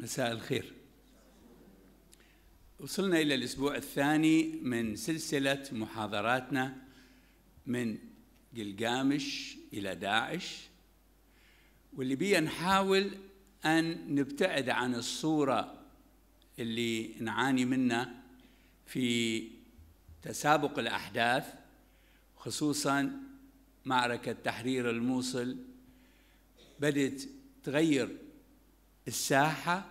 مساء الخير وصلنا إلى الأسبوع الثاني من سلسلة محاضراتنا من جلجامش إلى داعش واللي بي نحاول أن نبتعد عن الصورة اللي نعاني منها في تسابق الأحداث خصوصا معركة تحرير الموصل بدت تغير الساحة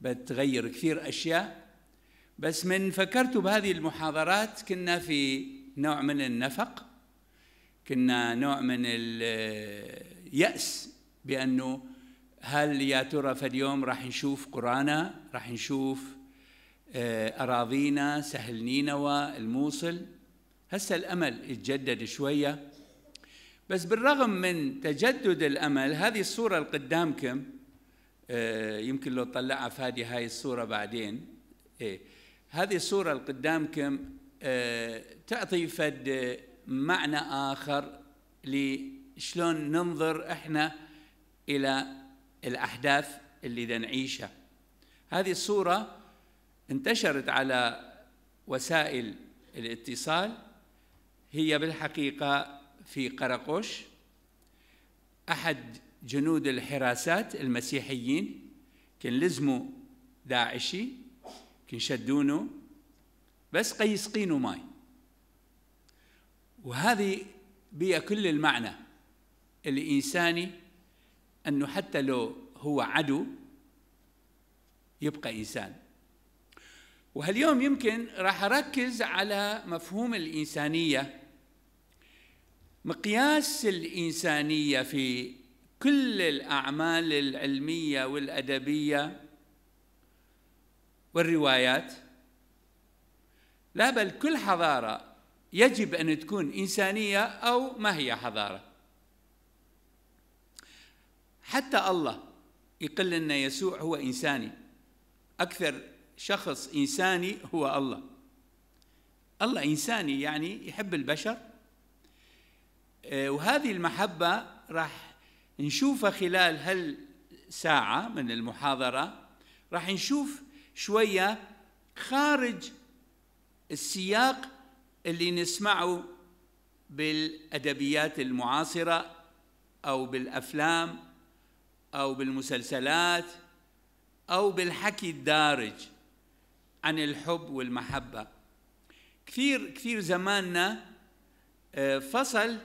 بتغير كثير أشياء بس من فكرت بهذه المحاضرات كنا في نوع من النفق كنا نوع من اليأس بأنه هل يا ترى فاليوم راح نشوف قرانا راح نشوف آه، أراضينا سهل نينوى الموصل هسه الأمل يتجدد شوية بس بالرغم من تجدد الأمل هذه الصورة القدامكم آه، يمكن لو طلعها في هذه هاي الصورة بعدين إيه هذه الصورة قدامكم آه، تعطي فد معنى آخر لشلون ننظر احنا إلى الأحداث اللي دا نعيشها هذه الصورة انتشرت على وسائل الاتصال هي بالحقيقة في قرقوش أحد جنود الحراسات المسيحيين كان لزموا داعشي كان شدونه بس قيسقينه ماي وهذه بيا كل المعنى الإنساني أنه حتى لو هو عدو يبقى إنسان وهاليوم يمكن راح أركز على مفهوم الإنسانية مقياس الإنسانية في كل الأعمال العلمية والأدبية والروايات لا بل كل حضارة يجب أن تكون إنسانية أو ما هي حضارة حتى الله يقل أن يسوع هو إنساني أكثر شخص إنساني هو الله الله إنساني يعني يحب البشر آه، وهذه المحبة راح نشوفها خلال هالساعة من المحاضرة راح نشوف شوية خارج السياق اللي نسمعه بالأدبيات المعاصرة أو بالأفلام أو بالمسلسلات أو بالحكي الدارج عن الحب والمحبة كثير كثير زماننا آه، فصل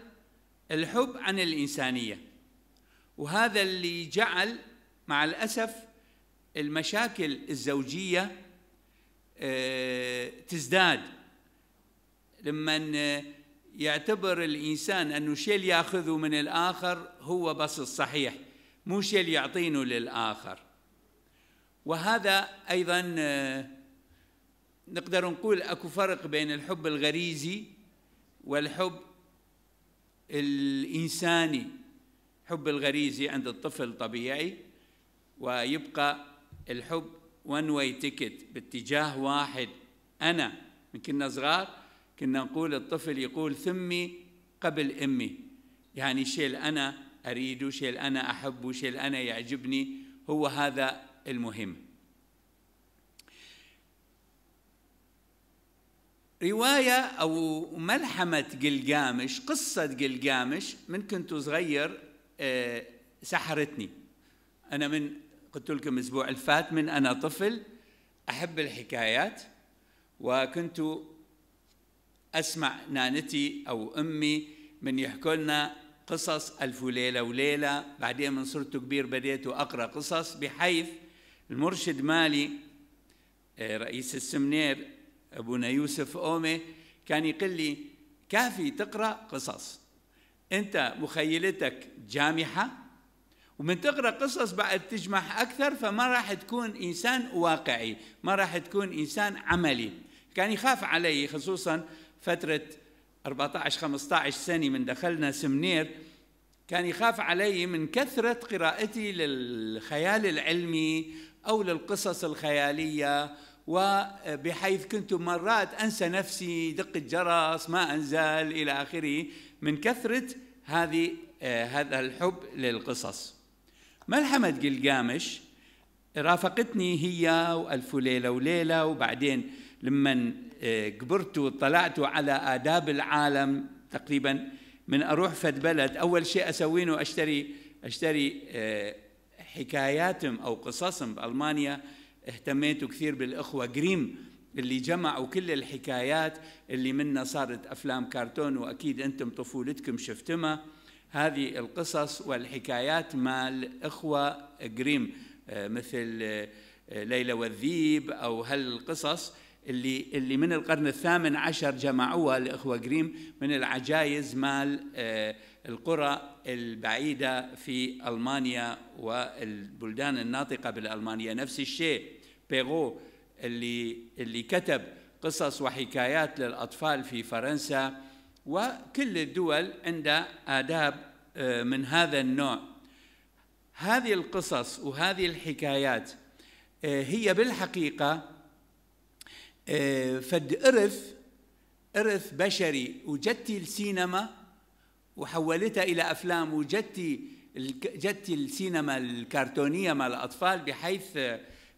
الحب عن الإنسانية وهذا اللي جعل مع الأسف المشاكل الزوجية آه، تزداد لما آه، يعتبر الإنسان أنه شيء اللي يأخذه من الآخر هو بس الصحيح مو شيء اللي يعطينه للآخر وهذا أيضا آه، نقدر نقول أكو فرق بين الحب الغريزي والحب الإنساني حب الغريزي عند الطفل طبيعي ويبقى الحب وان واي تيكت باتجاه واحد انا من كنا صغار كنا نقول الطفل يقول ثمي قبل امي يعني شيء انا اريده شيء انا احبه شيء انا يعجبني هو هذا المهم رواية أو ملحمة قلقامش قصة قلقامش من كنت صغير آه، سحرتني انا من قلت لكم الاسبوع الفات من انا طفل احب الحكايات وكنت اسمع نانتي او امي من يحكوا لنا قصص الف ليله وليله بعدين من صرت كبير بديت اقرا قصص بحيث المرشد مالي آه، رئيس السمنير ابونا يوسف اومي كان يقول لي كافي تقرا قصص انت مخيلتك جامحه ومن تقرا قصص بعد تجمح اكثر فما راح تكون انسان واقعي ما راح تكون انسان عملي كان يخاف علي خصوصا فتره 14 15 سنه من دخلنا سمنير كان يخاف علي من كثرة قراءتي للخيال العلمي أو للقصص الخيالية وبحيث كنت مرات أنسى نفسي دق الجرس ما أنزل إلى آخره من كثرة هذه آه، هذا الحب للقصص ملحمة جلجامش رافقتني هي وألف ليلة وليلة وبعدين لما آه، كبرت وطلعت على آداب العالم تقريبا من أروح فد بلد أول شيء أسوينه أشتري أشتري آه، حكاياتهم أو قصصهم بألمانيا اهتميت كثير بالإخوة جريم اللي جمعوا كل الحكايات اللي منا صارت أفلام كرتون وأكيد أنتم طفولتكم شفتمها هذه القصص والحكايات مال إخوة قريم آه، مثل آه، ليلى والذيب أو هالقصص اللي اللي من القرن الثامن عشر جمعوها الإخوة قريم من العجائز مال آه، القرى البعيدة في ألمانيا والبلدان الناطقة بالألمانية نفس الشيء بيغو اللي اللي كتب قصص وحكايات للاطفال في فرنسا وكل الدول عندها آداب آه، من هذا النوع هذه القصص وهذه الحكايات آه، هي بالحقيقة آه، فد إرث إرث بشري وجتي السينما وحولتها إلى أفلام وجتي جتي السينما الكرتونية مع الأطفال بحيث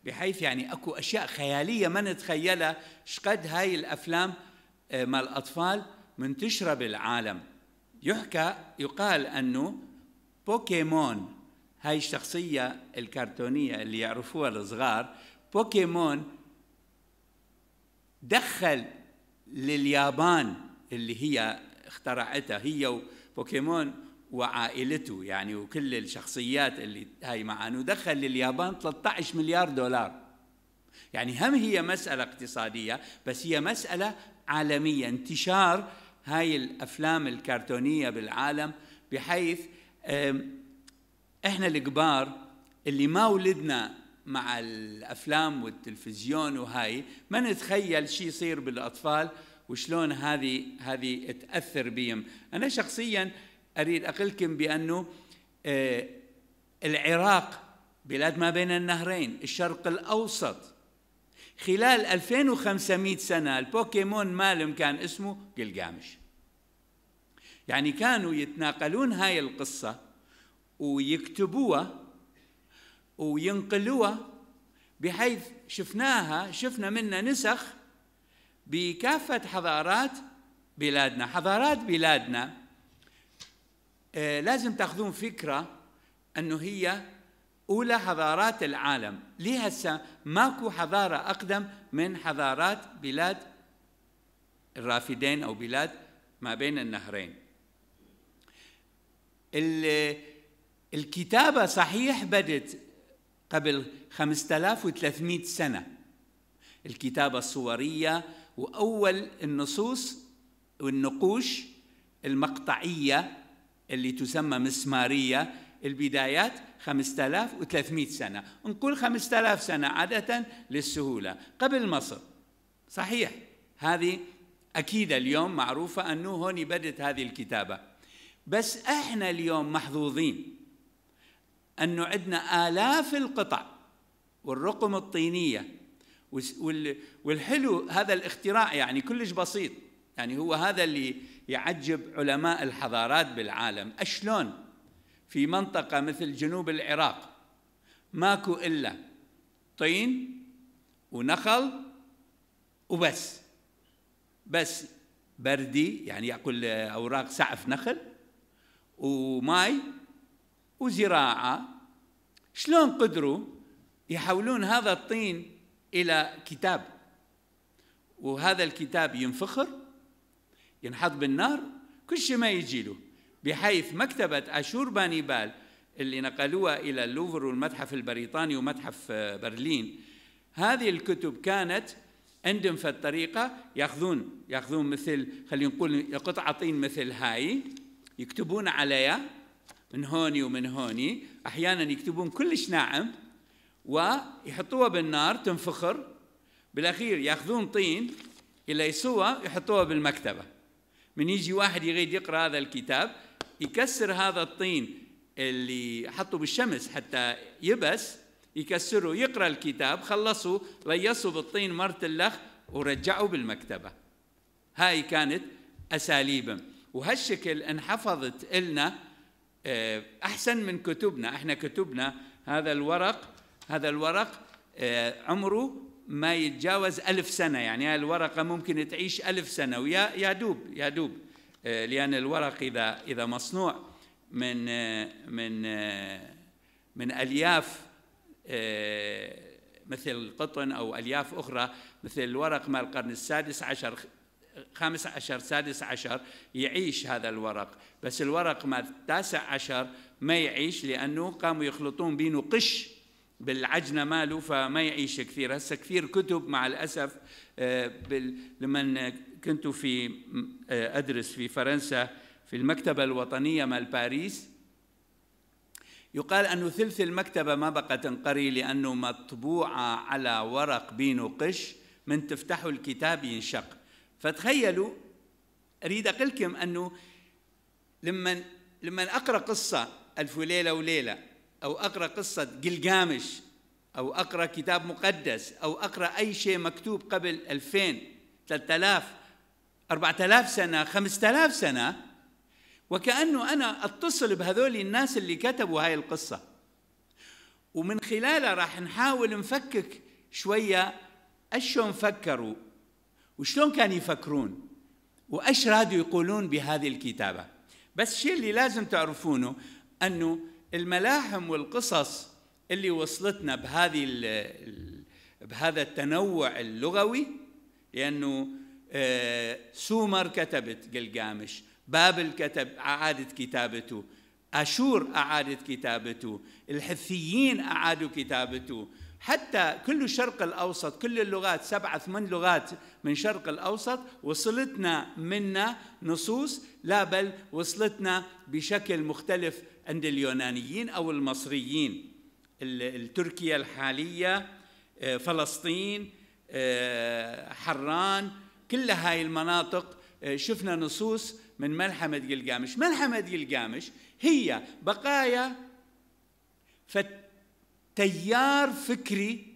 بحيث يعني اكو اشياء خياليه ما نتخيلها شقد هاي الافلام آه، مال الاطفال منتشره بالعالم يحكى يقال انه بوكيمون هاي الشخصيه الكرتونيه اللي يعرفوها الصغار بوكيمون دخل لليابان اللي هي اخترعتها هي وبوكيمون وعائلته يعني وكل الشخصيات اللي هاي معانه دخل لليابان 13 مليار دولار يعني هم هي مسألة اقتصادية بس هي مسألة عالمية انتشار هاي الأفلام الكرتونية بالعالم بحيث احنا الكبار اللي ما ولدنا مع الافلام والتلفزيون وهاي ما نتخيل شيء يصير بالاطفال وشلون هذه هذه تاثر بهم انا شخصيا أريد أقلكم بأنه آه، العراق بلاد ما بين النهرين الشرق الأوسط خلال 2500 سنة البوكيمون مالهم كان اسمه جلجامش يعني كانوا يتناقلون هاي القصة ويكتبوها وينقلوها بحيث شفناها شفنا منها نسخ بكافة حضارات بلادنا حضارات بلادنا آه، لازم تاخذون فكره انه هي اولى حضارات العالم لهسه ماكو حضاره اقدم من حضارات بلاد الرافدين او بلاد ما بين النهرين الكتابه صحيح بدت قبل 5300 سنه الكتابه الصوريه واول النصوص والنقوش المقطعيه اللي تسمى مسمارية البدايات 5300 سنة نقول 5000 سنة عادة للسهولة قبل مصر صحيح هذه أكيد اليوم معروفة أنه هون بدت هذه الكتابة بس إحنا اليوم محظوظين أنه عندنا آلاف القطع والرقم الطينية والحلو هذا الاختراع يعني كلش بسيط يعني هو هذا اللي يعجب علماء الحضارات بالعالم أشلون في منطقة مثل جنوب العراق ماكو إلا طين ونخل وبس بس بردي يعني يأكل أوراق سعف نخل وماي وزراعة شلون قدروا يحولون هذا الطين إلى كتاب وهذا الكتاب ينفخر ينحط بالنار كل شيء ما يجي له بحيث مكتبة أشور بانيبال اللي نقلوها إلى اللوفر والمتحف البريطاني ومتحف آه، برلين هذه الكتب كانت عندهم في الطريقة يأخذون يأخذون مثل خلينا نقول قطعة طين مثل هاي يكتبون عليها من هوني ومن هوني أحيانا يكتبون كلش ناعم ويحطوها بالنار تنفخر بالأخير يأخذون طين إلى يسوى يحطوها بالمكتبة من يجي واحد يريد يقرا هذا الكتاب يكسر هذا الطين اللي حطه بالشمس حتى يبس يكسره يقرا الكتاب خلصوا ليصوا بالطين مرة اللخ ورجعوا بالمكتبه هاي كانت اساليبهم وهالشكل انحفظت النا آه، احسن من كتبنا احنا كتبنا هذا الورق هذا الورق آه، عمره ما يتجاوز ألف سنة يعني الورقة ممكن تعيش ألف سنة ويا يا دوب يا دوب آه، لأن الورق إذا إذا مصنوع من آه، من آه، من ألياف مثل القطن أو ألياف أخرى مثل الورق مال القرن السادس عشر خامس عشر سادس عشر يعيش هذا الورق بس الورق مال التاسع عشر ما يعيش لأنه قاموا يخلطون بينه قش بالعجنة ماله فما يعيش كثير هسه كثير كتب مع الأسف آه، لما كنت في آه، أدرس في فرنسا في المكتبة الوطنية مال باريس يقال أنه ثلث المكتبة ما بقى تنقري لأنه مطبوعة على ورق بينه قش من تفتحوا الكتاب ينشق فتخيلوا أريد أقلكم أنه لما لما أقرأ قصة ألف ليلة وليلة أو أقرأ قصة جلجامش أو أقرأ كتاب مقدس أو أقرأ أي شيء مكتوب قبل 2000 3000 4000 سنة 5000 سنة وكأنه أنا أتصل بهذول الناس اللي كتبوا هاي القصة ومن خلالها راح نحاول نفكك شوية أشون فكروا وشلون كانوا يفكرون وأش رادوا يقولون بهذه الكتابة بس الشيء اللي لازم تعرفونه أنه الملاحم والقصص اللي وصلتنا بهذه بهذا التنوع اللغوي لانه آه، سومر كتبت جلجامش بابل كتب اعادت كتابته اشور اعادت كتابته الحثيين اعادوا كتابته حتى كل الشرق الاوسط كل اللغات سبعة ثمان لغات من شرق الأوسط وصلتنا منا نصوص لا بل وصلتنا بشكل مختلف عند اليونانيين أو المصريين التركيا الحالية آه، فلسطين آه، حران كل هاي المناطق آه، شفنا نصوص من ملحمة جلجامش ملحمة جلجامش هي بقايا تيار فكري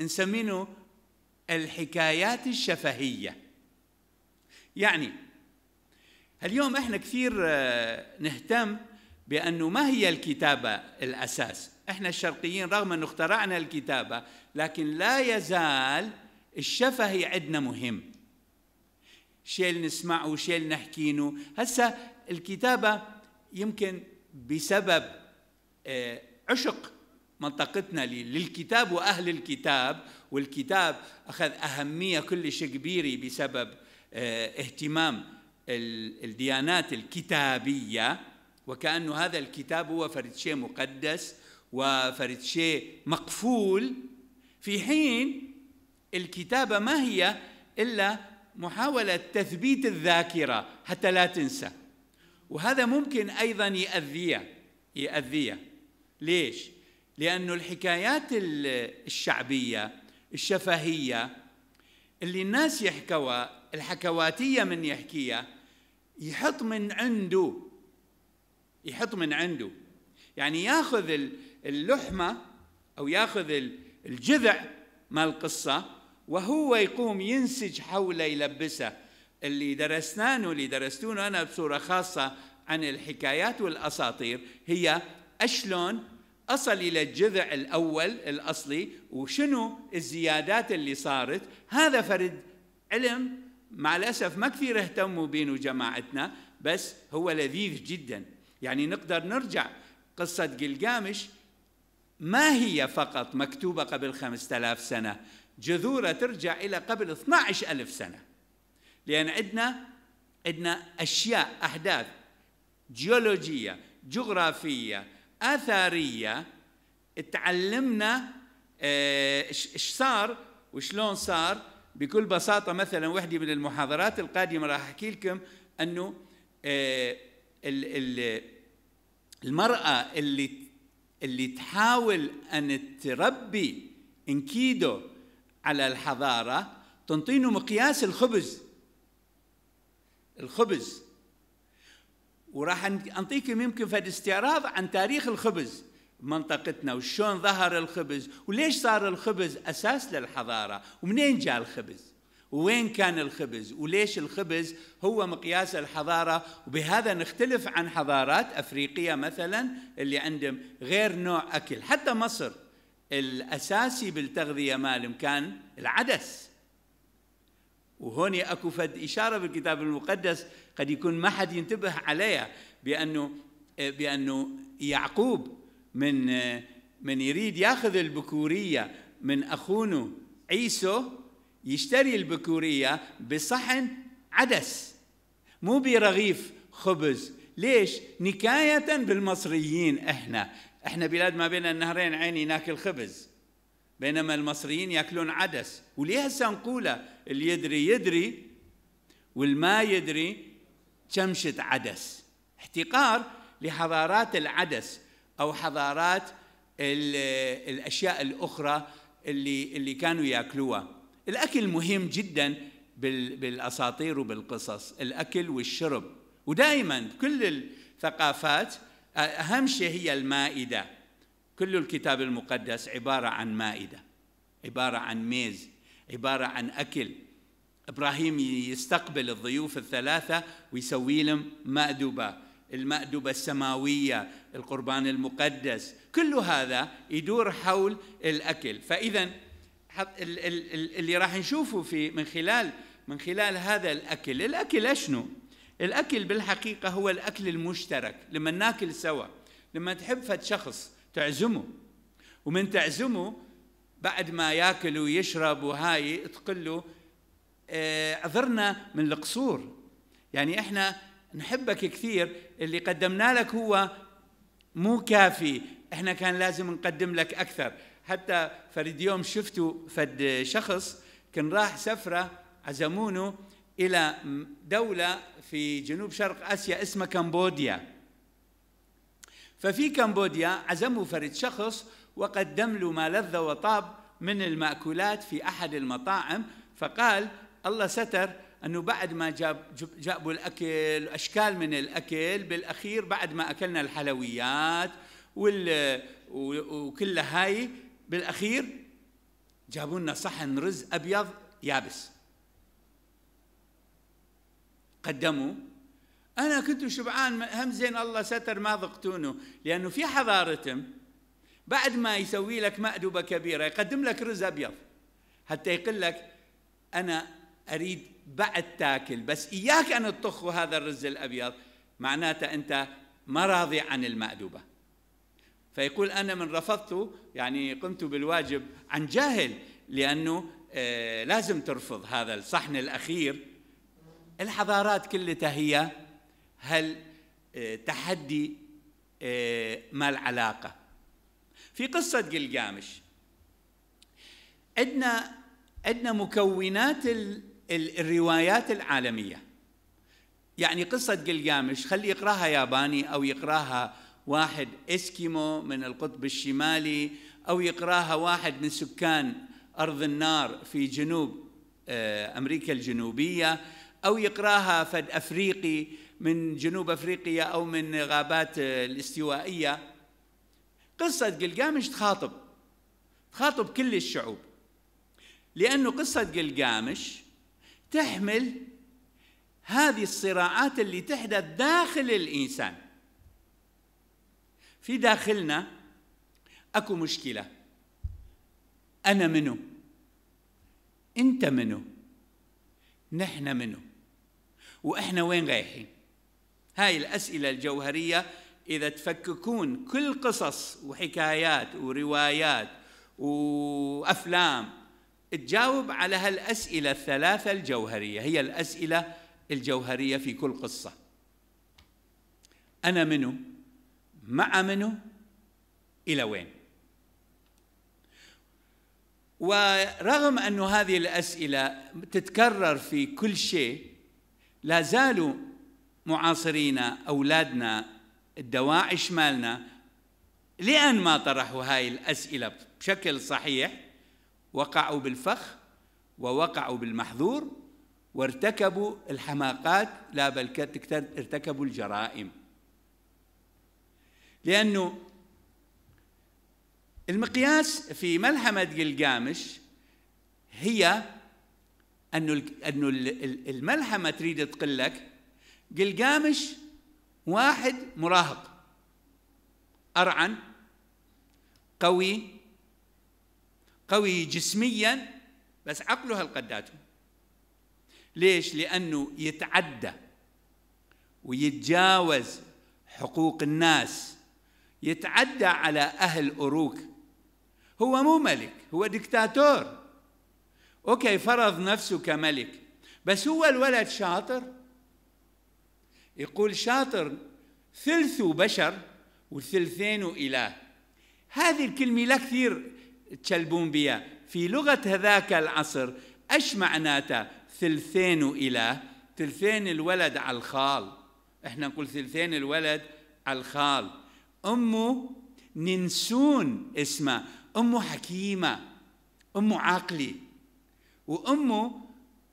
نسمينه الحكايات الشفهيه يعني اليوم احنا كثير آه، نهتم بانه ما هي الكتابه الاساس احنا الشرقيين رغم انه اخترعنا الكتابه لكن لا يزال الشفهي عندنا مهم شيء نسمعه شيء نحكينه هسه الكتابه يمكن بسبب آه، عشق منطقتنا للكتاب وأهل الكتاب والكتاب أخذ أهمية كلش كبيرة بسبب آه، اهتمام الديانات الكتابية وكأنه هذا الكتاب هو فرد شيء مقدس وفرد شيء مقفول في حين الكتابة ما هي إلا محاولة تثبيت الذاكرة حتى لا تنسى وهذا ممكن أيضا يأذيه يأذيه ليش؟ لأن الحكايات الشعبية الشفهية اللي الناس يحكوها الحكواتية من يحكيها يحط من عنده يحط من عنده يعني ياخذ اللحمة أو ياخذ الجذع مال القصة وهو يقوم ينسج حوله يلبسه اللي درسناه واللي درستونه أنا بصورة خاصة عن الحكايات والأساطير هي أشلون أصل إلى الجذع الأول الأصلي وشنو الزيادات اللي صارت هذا فرد علم مع الأسف ما كثير اهتموا بينه جماعتنا بس هو لذيذ جدا يعني نقدر نرجع قصة جلجامش ما هي فقط مكتوبة قبل خمسة آلاف سنة جذورها ترجع إلى قبل 12 ألف سنة لأن عندنا عندنا أشياء أحداث جيولوجية جغرافية اثريه تعلمنا ايش آه، صار وشلون صار بكل بساطه مثلا وحده من المحاضرات القادمه راح احكي لكم انه آه، المراه اللي اللي تحاول ان تربي انكيدو على الحضاره تنطينه مقياس الخبز الخبز وراح انطيكم يمكن فد استعراض عن تاريخ الخبز منطقتنا وشون ظهر الخبز وليش صار الخبز اساس للحضاره ومنين جاء الخبز وين كان الخبز وليش الخبز هو مقياس الحضارة وبهذا نختلف عن حضارات أفريقية مثلا اللي عندهم غير نوع أكل حتى مصر الأساسي بالتغذية مالهم كان العدس وهوني أكو فد إشارة بالكتاب المقدس قد يكون ما حد ينتبه عليها بانه بانه يعقوب من من يريد ياخذ البكوريه من اخونه عيسو يشتري البكوريه بصحن عدس مو برغيف خبز ليش نكايه بالمصريين احنا احنا بلاد ما بين النهرين عيني ناكل خبز بينما المصريين ياكلون عدس وليه هسه نقوله اللي يدري يدري والما يدري شمشة عدس احتقار لحضارات العدس أو حضارات الأشياء الأخرى اللي, اللي كانوا يأكلوها الأكل مهم جدا بالأساطير وبالقصص الأكل والشرب ودائما كل الثقافات أهم شيء هي المائدة كل الكتاب المقدس عبارة عن مائدة عبارة عن ميز عبارة عن أكل ابراهيم يستقبل الضيوف الثلاثه ويسوي لهم مأدبه المأدبه السماويه القربان المقدس كل هذا يدور حول الاكل فاذا اللي راح نشوفه في من خلال من خلال هذا الاكل الاكل اشنو الاكل بالحقيقه هو الاكل المشترك لما ناكل سوا لما تحب فد شخص تعزمه ومن تعزمه بعد ما ياكل ويشرب وهاي تقول له عذرنا آه، من القصور يعني احنا نحبك كثير اللي قدمنا لك هو مو كافي احنا كان لازم نقدم لك اكثر حتى فريد يوم شفتوا فد شخص كان راح سفره عزمونه الى دوله في جنوب شرق اسيا اسمها كمبوديا ففي كمبوديا عزموا فريد شخص وقدم له ما لذ وطاب من المأكولات في أحد المطاعم فقال الله ستر انه بعد ما جاب جابوا الاكل اشكال من الاكل بالاخير بعد ما اكلنا الحلويات وال وكل هاي بالاخير جابوا لنا صحن رز ابيض يابس قدموا انا كنت شبعان هم زين الله ستر ما ذقتونه لانه في حضارتهم بعد ما يسوي لك مأدبه كبيره يقدم لك رز ابيض حتى يقول لك انا أريد بعد تاكل بس إياك أن تطخ هذا الرز الأبيض معناته أنت ما راضي عن المأدوبة فيقول أنا من رفضته يعني قمت بالواجب عن جاهل لأنه آه لازم ترفض هذا الصحن الأخير الحضارات كلها هي هل آه تحدي آه ما العلاقة في قصة جلجامش عندنا عندنا مكونات ال الروايات العالمية يعني قصة جلجامش خلي يقراها ياباني أو يقراها واحد إسكيمو من القطب الشمالي أو يقراها واحد من سكان أرض النار في جنوب آه، أمريكا الجنوبية أو يقراها فد أفريقي من جنوب أفريقيا أو من غابات آه، الاستوائية قصة جلجامش تخاطب تخاطب كل الشعوب لأنه قصة جلجامش تحمل هذه الصراعات اللي تحدث داخل الإنسان في داخلنا أكو مشكلة أنا منو أنت منو نحن منو وإحنا وين رايحين هاي الأسئلة الجوهرية إذا تفككون كل قصص وحكايات وروايات وأفلام تجاوب على هالأسئلة الثلاثة الجوهرية هي الأسئلة الجوهرية في كل قصة أنا منو مع منو إلى وين ورغم أن هذه الأسئلة تتكرر في كل شيء لا زالوا معاصرينا أولادنا الدواعش مالنا لأن ما طرحوا هاي الأسئلة بشكل صحيح وقعوا بالفخ ووقعوا بالمحظور وارتكبوا الحماقات لا بل ارتكبوا الجرائم لأنه المقياس في ملحمة جلجامش هي أنه الملحمة تريد تقول لك جلجامش واحد مراهق أرعن قوي قوي جسميا بس عقله هالقداته ليش؟ لأنه يتعدى ويتجاوز حقوق الناس يتعدى على أهل أروك هو مو ملك هو دكتاتور أوكي فرض نفسه كملك بس هو الولد شاطر يقول شاطر ثلثه بشر وثلثينه إله هذه الكلمة لا كثير تشلبون بيا في لغة هذاك العصر أش معناته ثلثين إلى ثلثين الولد على الخال احنا نقول ثلثين الولد على الخال أمه ننسون اسمه أمه حكيمة أمه عاقلة وأمه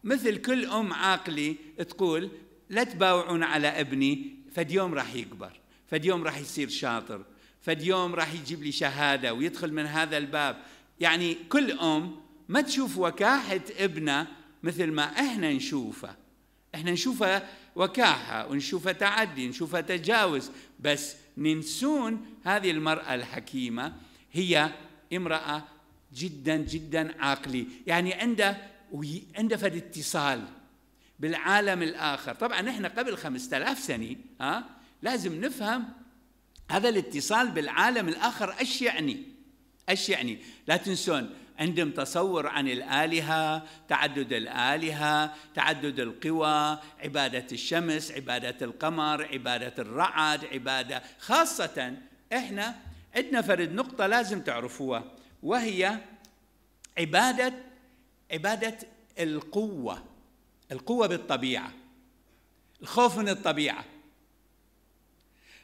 مثل كل أم عاقلة تقول لا تباوعون على ابني فد يوم راح يكبر فد يوم راح يصير شاطر فاليوم راح يجيب لي شهادة ويدخل من هذا الباب يعني كل أم ما تشوف وكاحة ابنه مثل ما احنا نشوفه احنا نشوفه وكاحة ونشوفه تعدي نشوفه تجاوز بس ننسون هذه المرأة الحكيمة هي امرأة جدا جدا عقلي يعني عندها عندها فد اتصال بالعالم الآخر طبعا احنا قبل 5000 سنة ها لازم نفهم هذا الاتصال بالعالم الآخر ايش يعني ايش يعني لا تنسون عندهم تصور عن الآلهة تعدد الآلهة تعدد القوى عبادة الشمس عبادة القمر عبادة الرعد عبادة خاصة إحنا عندنا فرد نقطة لازم تعرفوها وهي عبادة عبادة القوة القوة بالطبيعة الخوف من الطبيعة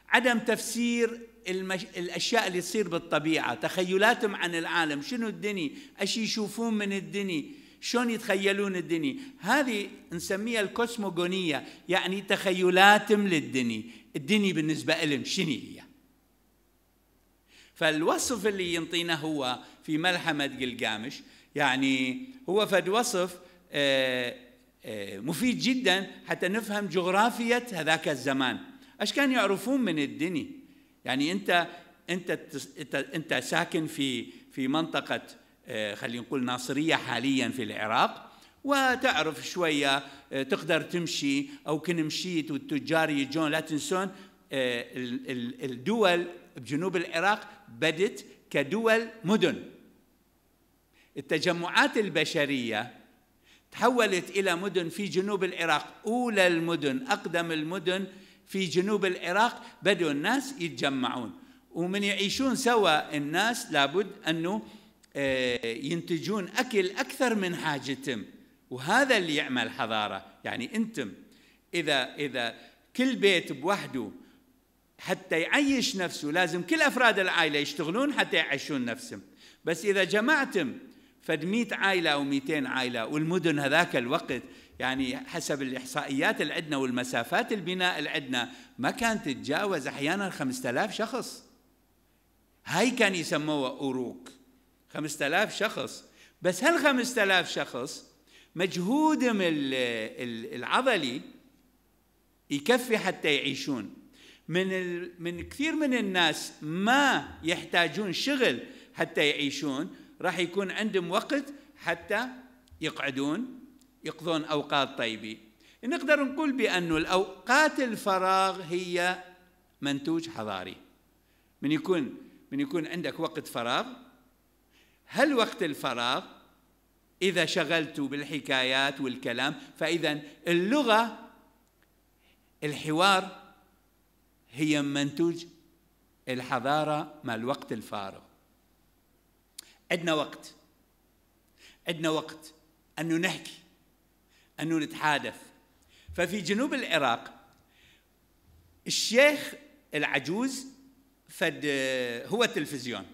عدم تفسير المش... الاشياء اللي تصير بالطبيعه تخيلاتهم عن العالم شنو الدنيا ايش يشوفون من الدنيا شلون يتخيلون الدنيا هذه نسميها الكوسموغونية يعني تخيلاتهم للدنيا الدنيا بالنسبة لهم شنو هي فالوصف اللي ينطينا هو في ملحمة قلقامش يعني هو فد وصف آه، آه، مفيد جدا حتى نفهم جغرافية هذاك الزمان ايش كان يعرفون من الدنيا يعني انت انت انت, انت ساكن في في منطقه آه، خلينا نقول ناصريه حاليا في العراق وتعرف شويه آه، تقدر تمشي او كن مشيت والتجار يجون لا تنسون آه، الدول بجنوب العراق بدت كدول مدن التجمعات البشريه تحولت الى مدن في جنوب العراق اولى المدن اقدم المدن في جنوب العراق بدأوا الناس يتجمعون ومن يعيشون سوا الناس لابد أنه آه، ينتجون أكل أكثر من حاجتهم وهذا اللي يعمل حضارة يعني أنتم إذا إذا كل بيت بوحده حتى يعيش نفسه لازم كل أفراد العائلة يشتغلون حتى يعيشون نفسهم بس إذا جمعتم فد 100 عائلة أو 200 عائلة والمدن هذاك الوقت يعني حسب الإحصائيات اللي عندنا والمسافات البناء اللي عندنا ما كانت تتجاوز أحيانا 5000 شخص هاي كان يسموها أوروك 5000 شخص بس هال 5000 شخص مجهودهم العضلي يكفي حتى يعيشون من من كثير من الناس ما يحتاجون شغل حتى يعيشون راح يكون عندهم وقت حتى يقعدون يقضون أوقات طيبة نقدر نقول بأنه الأوقات الفراغ هي منتوج حضاري من يكون من يكون عندك وقت فراغ هل وقت الفراغ إذا شغلت بالحكايات والكلام فإذا اللغة الحوار هي منتوج الحضارة مع الوقت الفارغ عندنا وقت عندنا وقت أنه نحكي أنه نتحادث ففي جنوب العراق الشيخ العجوز فد هو التلفزيون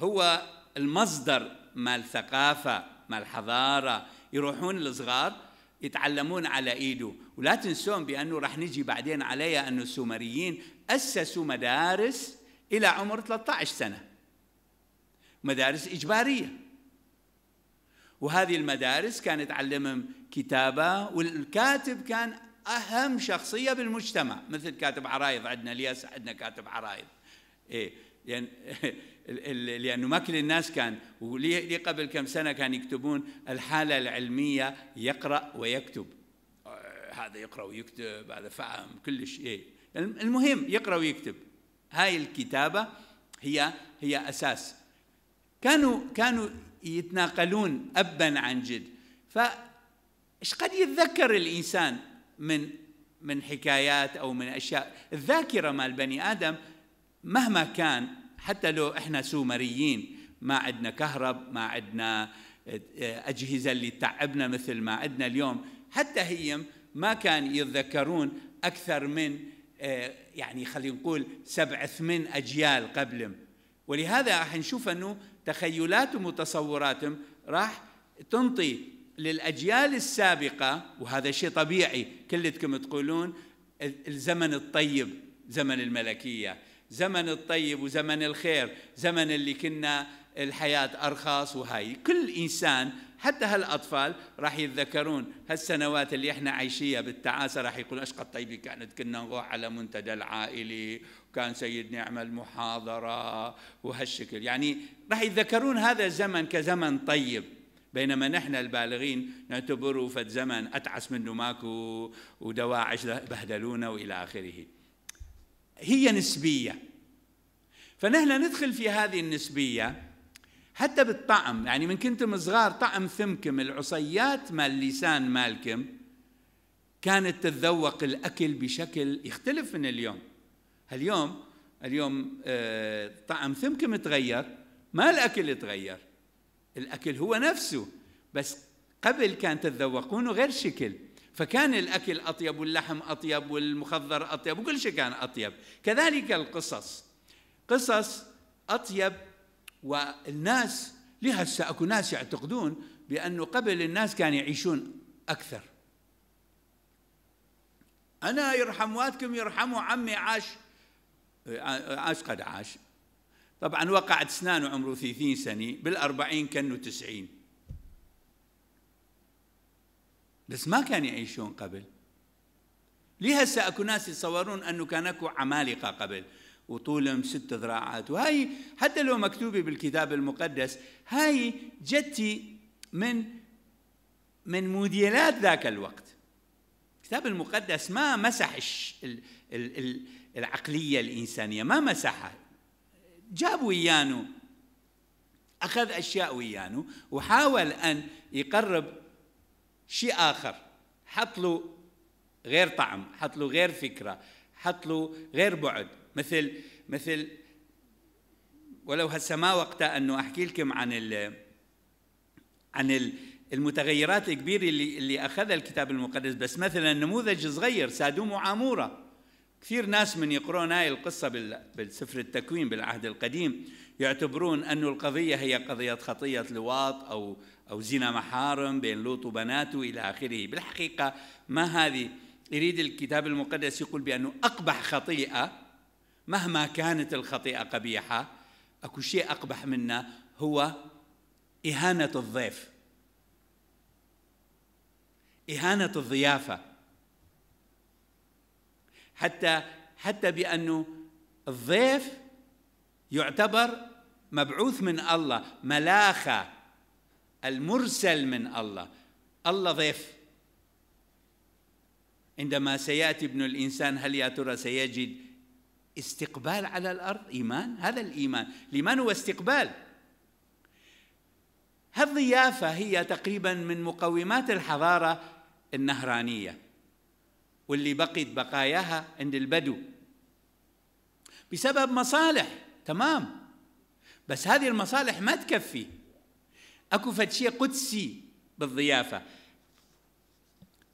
هو المصدر مال الثقافة مال الحضارة يروحون الصغار يتعلمون على ايده ولا تنسون بانه راح نجي بعدين عليها انه السومريين اسسوا مدارس الى عمر 13 سنه مدارس اجباريه وهذه المدارس كانت تعلمهم كتابة والكاتب كان أهم شخصية بالمجتمع مثل كاتب عرايض عندنا الياس عندنا كاتب عرايض إيه يعني لأنه ما كل الناس كان ولي قبل كم سنة كان يكتبون الحالة العلمية يقرأ ويكتب آه، هذا يقرأ ويكتب هذا فهم كل شيء إيه المهم يقرأ ويكتب هاي الكتابة هي هي أساس كانوا كانوا يتناقلون أبا عن جد ايش قد يتذكر الإنسان من من حكايات أو من أشياء الذاكرة مال بني آدم مهما كان حتى لو إحنا سومريين ما عندنا كهرب ما عندنا آه، أجهزة اللي تعبنا مثل ما عندنا اليوم حتى هي ما كان يتذكرون أكثر من آه، يعني خلينا نقول سبع ثمان أجيال قبلهم ولهذا راح نشوف أنه تخيلاتهم وتصوراتهم راح تنطي للأجيال السابقة وهذا شيء طبيعي كلكم تقولون الزمن الطيب زمن الملكية زمن الطيب وزمن الخير زمن اللي كنا الحياة أرخص وهاي كل إنسان حتى هالأطفال راح يتذكرون هالسنوات اللي احنا عايشيها بالتعاسة راح يقول أشقى طيبة كانت كنا نروح على منتدى العائلي وكان سيدنا يعمل محاضرة وهالشكل يعني راح يتذكرون هذا الزمن كزمن طيب بينما نحن البالغين نعتبره فد زمن أتعس منه ماكو ودواعش بهدلونا وإلى آخره هي نسبيه فنحن ندخل في هذه النسبيه حتى بالطعم يعني من كنتم صغار طعم ثمكم العصيات مال لسان مالكم كانت تتذوق الاكل بشكل يختلف من اليوم اليوم اليوم آه، طعم ثمكم تغير ما الاكل تغير الاكل هو نفسه بس قبل كان تتذوقونه غير شكل فكان الأكل أطيب واللحم أطيب والمخضر أطيب وكل شيء كان أطيب كذلك القصص قصص أطيب والناس لهسه اكو ناس يعتقدون بانه قبل الناس كانوا يعيشون اكثر انا يرحم والدكم يرحموا عمي عاش آه، عاش قد عاش طبعا وقعت اسنانه عمره 30 سنه بالأربعين كانه 90 بس ما كانوا يعيشون قبل ليه هسه اكو ناس يتصورون انه كان اكو عمالقه قبل وطولهم ست ذراعات وهي حتى لو مكتوبه بالكتاب المقدس هاي جتي من من موديلات ذاك الوقت الكتاب المقدس ما مسح العقليه الانسانيه ما مسحها جاب ويانه اخذ اشياء ويانه وحاول ان يقرب شيء اخر حط له غير طعم حط له غير فكره حط له غير بعد مثل مثل ولو هسه ما وقتها انه احكي لكم عن ال عن المتغيرات الكبيره اللي اللي اخذها الكتاب المقدس بس مثلا نموذج صغير سادوم وعاموره كثير ناس من يقرون هاي القصه بالسفر التكوين بالعهد القديم يعتبرون أن القضية هي قضية خطية لواط أو أو زنا محارم بين لوط وبناته إلى آخره بالحقيقة ما هذه يريد الكتاب المقدس يقول بأنه أقبح خطيئة مهما كانت الخطيئة قبيحة أكو شيء أقبح منها هو إهانة الضيف إهانة الضيافة حتى حتى بأنه الضيف يعتبر مبعوث من الله ملاخة المرسل من الله الله ضيف عندما سيأتي ابن الإنسان هل يا ترى سيجد استقبال على الأرض إيمان هذا الإيمان الإيمان هو استقبال هالضيافة هي تقريبا من مقومات الحضارة النهرانية واللي بقيت بقاياها عند البدو بسبب مصالح تمام بس هذه المصالح ما تكفي اكو فد شيء قدسي بالضيافه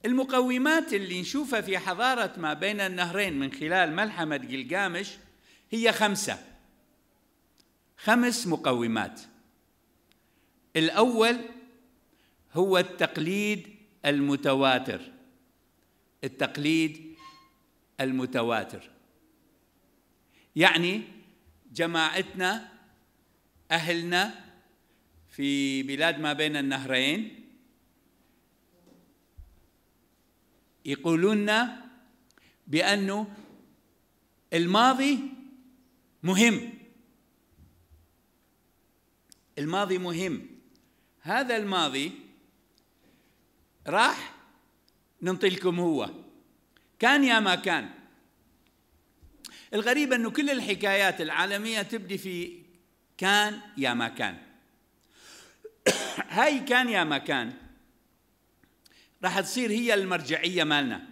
المقومات اللي نشوفها في حضاره ما بين النهرين من خلال ملحمه جلجامش هي خمسه خمس مقومات الاول هو التقليد المتواتر التقليد المتواتر يعني جماعتنا أهلنا في بلاد ما بين النهرين يقولون بأنه الماضي مهم الماضي مهم هذا الماضي راح ننطي لكم هو كان يا ما كان الغريب أنه كل الحكايات العالمية تبدي في كان يا ما كان هاي كان يا ما كان راح تصير هي المرجعية مالنا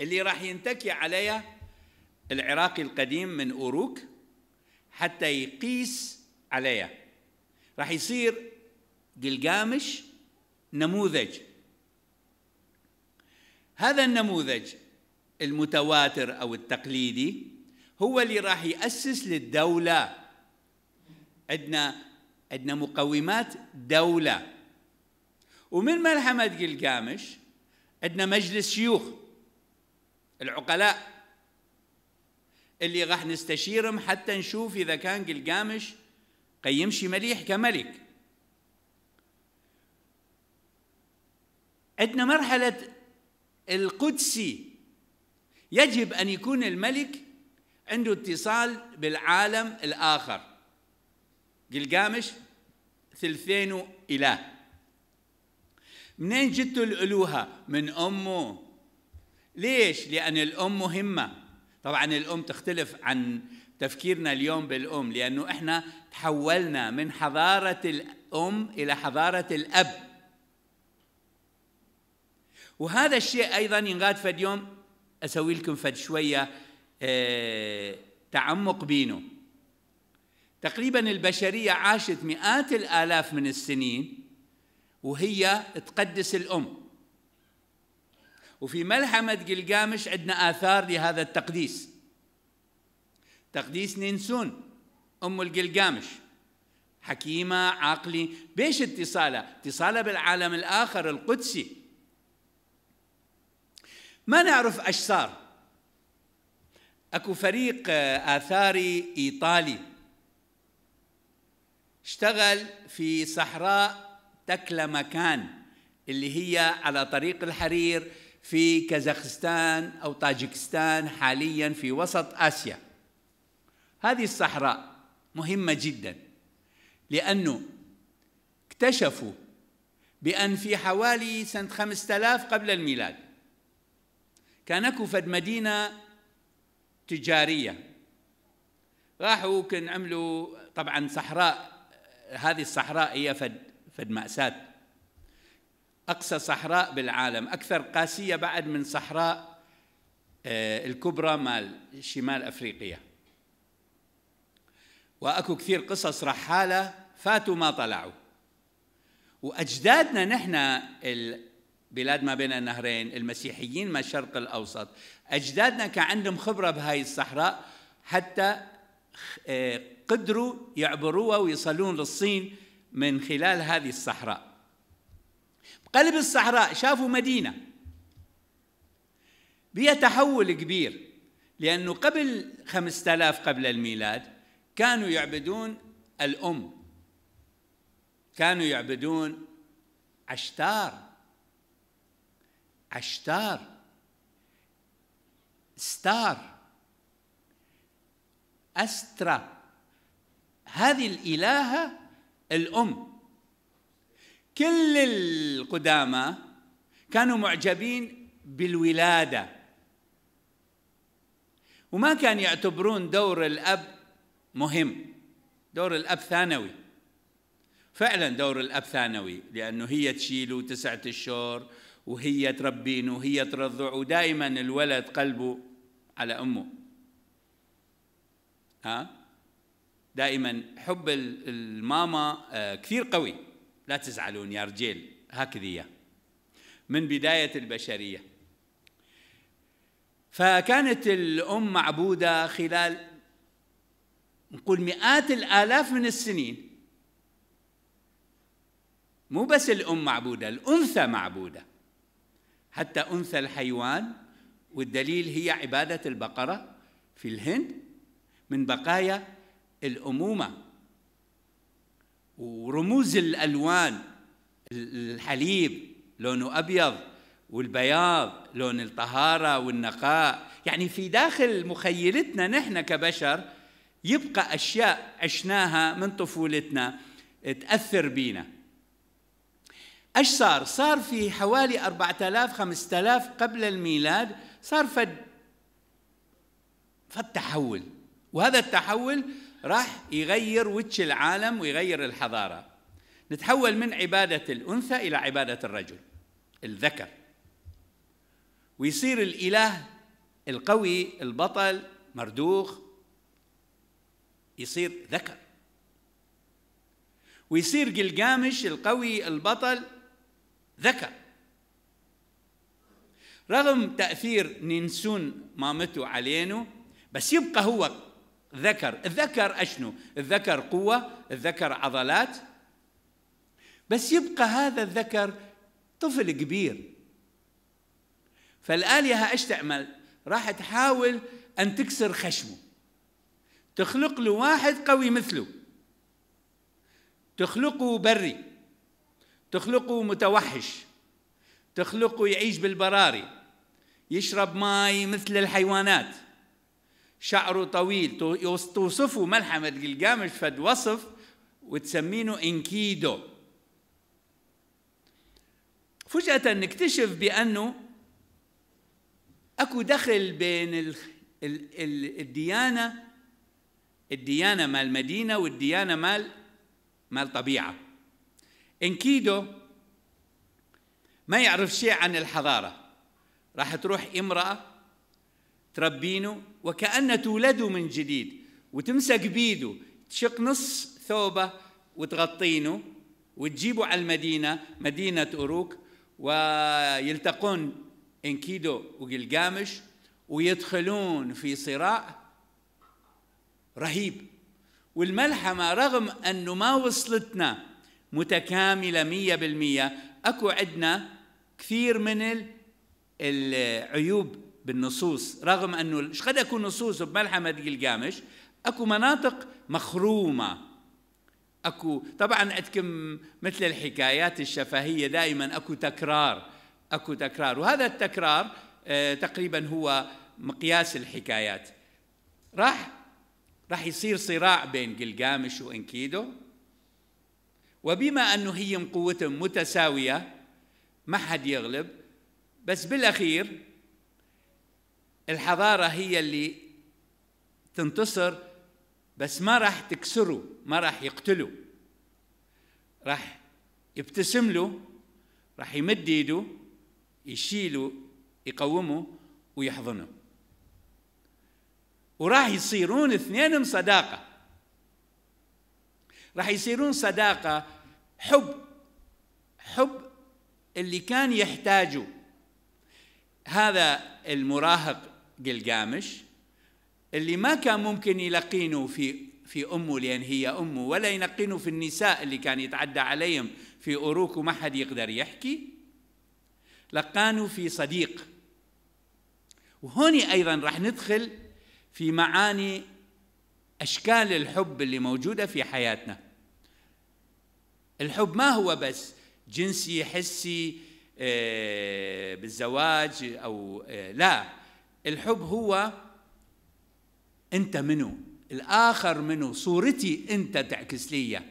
اللي راح ينتكي عليها العراقي القديم من أوروك حتى يقيس عليها راح يصير جلجامش نموذج هذا النموذج المتواتر أو التقليدي هو اللي راح يأسس للدولة عندنا عندنا مقومات دولة ومن ملحمة قلقامش عندنا مجلس شيوخ العقلاء اللي راح نستشيرهم حتى نشوف إذا كان قلقامش قيمشي مليح كملك عندنا مرحلة القدسي يجب أن يكون الملك عنده اتصال بالعالم الآخر جلجامش ثلثينه إله منين جدت الألوهة؟ من أمه ليش؟ لأن الأم مهمة طبعا الأم تختلف عن تفكيرنا اليوم بالأم لأنه إحنا تحولنا من حضارة الأم إلى حضارة الأب وهذا الشيء أيضا ينغاد في اليوم اسوي لكم فد شويه آه، تعمق بينه تقريبا البشريه عاشت مئات الالاف من السنين وهي تقدس الام وفي ملحمه جلجامش عندنا اثار لهذا التقديس تقديس نينسون ام الجلجامش حكيمه عاقله بيش اتصالها اتصالها بالعالم الاخر القدسي ما نعرف ايش صار اكو فريق آه، اثاري ايطالي اشتغل في صحراء تكلا مكان اللي هي على طريق الحرير في كازاخستان او طاجكستان حاليا في وسط اسيا هذه الصحراء مهمه جدا لانه اكتشفوا بان في حوالي سنه 5000 قبل الميلاد كان اكو فد مدينه تجاريه راحوا كن عملوا طبعا صحراء هذه الصحراء هي فد فد مأساة أقصى صحراء بالعالم أكثر قاسية بعد من صحراء آه، الكبرى مال شمال أفريقيا واكو كثير قصص رحاله فاتوا ما طلعوا واجدادنا نحن بلاد ما بين النهرين المسيحيين من الشرق الأوسط أجدادنا كان عندهم خبرة بهاي الصحراء حتى آه، قدروا يعبروها ويصلون للصين من خلال هذه الصحراء بقلب الصحراء شافوا مدينة بها تحول كبير لأنه قبل خمسة آلاف قبل الميلاد كانوا يعبدون الأم كانوا يعبدون عشتار أشتار ستار أسترا هذه الإلهة الأم كل القدامى كانوا معجبين بالولادة وما كان يعتبرون دور الأب مهم دور الأب ثانوي فعلا دور الأب ثانوي لأنه هي تشيله تسعة الشهور وهي تربين وهي ترضع ودائما الولد قلبه على امه ها دائما حب الماما آه، كثير قوي لا تزعلون يا رجال هكذا من بدايه البشريه فكانت الام معبوده خلال نقول مئات الالاف من السنين مو بس الام معبوده الانثى معبوده حتى أنثى الحيوان والدليل هي عبادة البقرة في الهند من بقايا الأمومة ورموز الألوان الحليب لونه أبيض والبياض لون الطهارة والنقاء يعني في داخل مخيلتنا نحن كبشر يبقى أشياء عشناها من طفولتنا تأثر بينا ايش صار؟ صار في حوالي 4000 5000 قبل الميلاد صار فد فد تحول وهذا التحول راح يغير وجه العالم ويغير الحضاره نتحول من عباده الانثى الى عباده الرجل الذكر ويصير الاله القوي البطل مردوخ يصير ذكر ويصير قلقامش القوي البطل ذكر رغم تأثير نينسون مامته علينا بس يبقى هو ذكر الذكر أشنو الذكر قوة الذكر عضلات بس يبقى هذا الذكر طفل كبير فالآلهة ايش تعمل راح تحاول أن تكسر خشمه تخلق له واحد قوي مثله تخلقه بري تخلقه متوحش تخلقه يعيش بالبراري يشرب ماي مثل الحيوانات شعره طويل توصفه ملحمة جلجامش فد وصف وتسمينه انكيدو فجأة نكتشف بأنه أكو دخل بين ال ال ال الديانة الديانة مال مدينة والديانة مال مال طبيعة انكيدو ما يعرف شيء عن الحضارة راح تروح امرأة تربينه وكأنه تولده من جديد وتمسك بيده تشق نص ثوبه وتغطينه وتجيبه على المدينة مدينة أوروك ويلتقون انكيدو وجلجامش ويدخلون في صراع رهيب والملحمة رغم أنه ما وصلتنا متكامله مية بالمية اكو عندنا كثير من العيوب بالنصوص رغم انه شقد اكو نصوص بملحمه جلجامش اكو مناطق مخرومه اكو طبعا عندكم مثل الحكايات الشفهيه دائما اكو تكرار اكو تكرار وهذا التكرار آه، تقريبا هو مقياس الحكايات راح راح يصير صراع بين جلجامش وانكيدو وبما أنه هي قوتهم متساوية ما حد يغلب بس بالأخير الحضارة هي اللي تنتصر بس ما راح تكسره ما راح يقتله راح يبتسم له راح يمد ايده يشيله يقومه ويحضنه وراح يصيرون اثنين صداقه راح يصيرون صداقة حب حب اللي كان يحتاجه هذا المراهق جلجامش اللي ما كان ممكن يلقينه في في امه لان هي امه ولا ينقنه في النساء اللي كان يتعدى عليهم في اروك وما حد يقدر يحكي لقانه في صديق وهوني ايضا راح ندخل في معاني اشكال الحب اللي موجوده في حياتنا الحب ما هو بس جنسي حسي آه، بالزواج او آه، لا الحب هو انت منو الاخر منو صورتي انت تعكس لي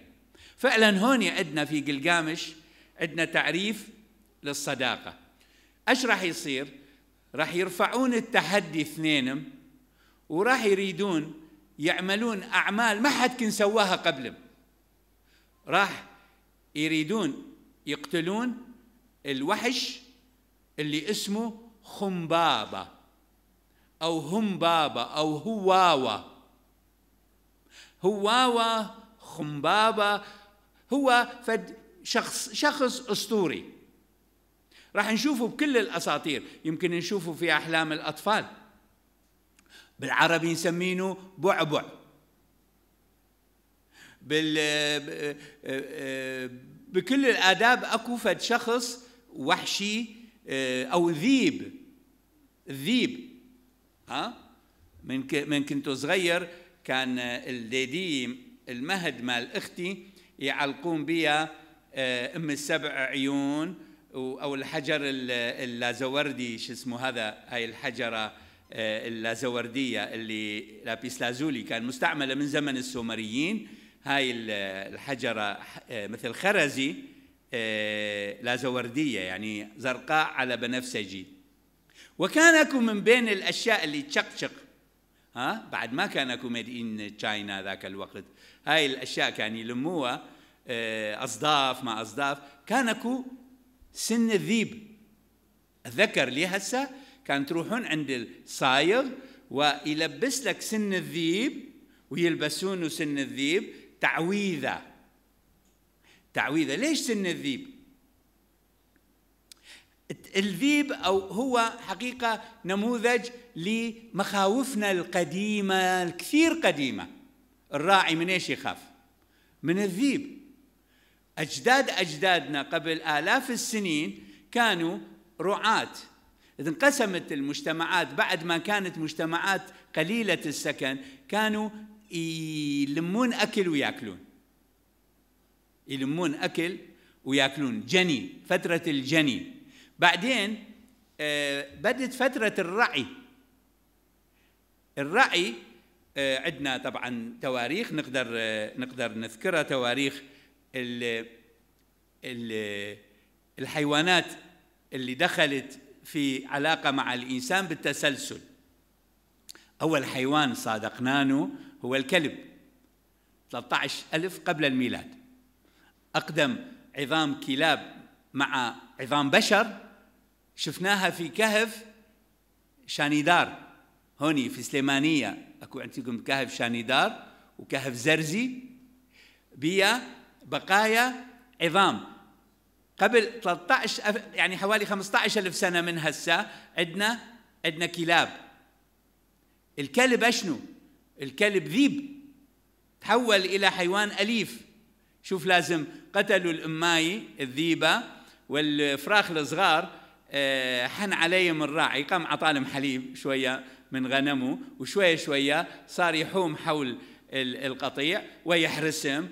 فعلا هون عندنا في قلقامش عندنا تعريف للصداقه ايش راح يصير راح يرفعون التحدي اثنين وراح يريدون يعملون اعمال ما حد كان سواها قبلهم راح يريدون يقتلون الوحش اللي اسمه خمبابة أو همبابة أو هواوة هواوة خمبابة هو فد شخص شخص أسطوري راح نشوفه بكل الأساطير يمكن نشوفه في أحلام الأطفال بالعربي يسمينه بعبع بال آه، آه، آه، بكل الاداب اكو فد شخص وحشي او ذيب الذيب ها من من كنت صغير كان الديدي المهد مال اختي يعلقون بيا ام السبع عيون او الحجر اللازوردي شو اسمه هذا هاي الحجره اللازورديه اللي لابيس لازولي كان مستعمله من زمن السومريين هاي الحجرة آه، مثل خرزي آه، لازوردية يعني زرقاء على بنفسجي وكان اكو من بين الاشياء اللي تشقشق ها بعد ما كان اكو ميد ان تشاينا ذاك الوقت هاي الاشياء كان يلموها آه، اصداف ما اصداف كان اكو سن الذيب ذكر لي هسه كان تروحون عند الصايغ ويلبس لك سن الذيب ويلبسونه سن الذيب تعويذة تعويذة ليش سن الذيب الذيب أو هو حقيقة نموذج لمخاوفنا القديمة الكثير قديمة الراعي من إيش يخاف من الذيب أجداد أجدادنا قبل آلاف السنين كانوا رعاة إذا انقسمت المجتمعات بعد ما كانت مجتمعات قليلة السكن كانوا يلمون اكل وياكلون يلمون اكل وياكلون جني فتره الجني بعدين آه، بدت فتره الرعي الرعي آه، عندنا طبعا تواريخ نقدر آه، نقدر نذكرها تواريخ ال ال الحيوانات اللي دخلت في علاقه مع الانسان بالتسلسل اول حيوان صادقناه هو الكلب 13 ألف قبل الميلاد أقدم عظام كلاب مع عظام بشر شفناها في كهف شانيدار هوني في سليمانية أكو عندكم كهف شانيدار وكهف زرزي بيا بقايا عظام قبل 13 يعني حوالي 15 ألف سنة من هسه عندنا عندنا كلاب الكلب أشنو؟ الكلب ذيب تحول إلى حيوان أليف شوف لازم قتلوا الأماي الذيبة والفراخ الصغار آه، حن عليهم الراعي قام عطالهم حليب شوية من غنمه وشوية شوية صار يحوم حول القطيع ويحرسهم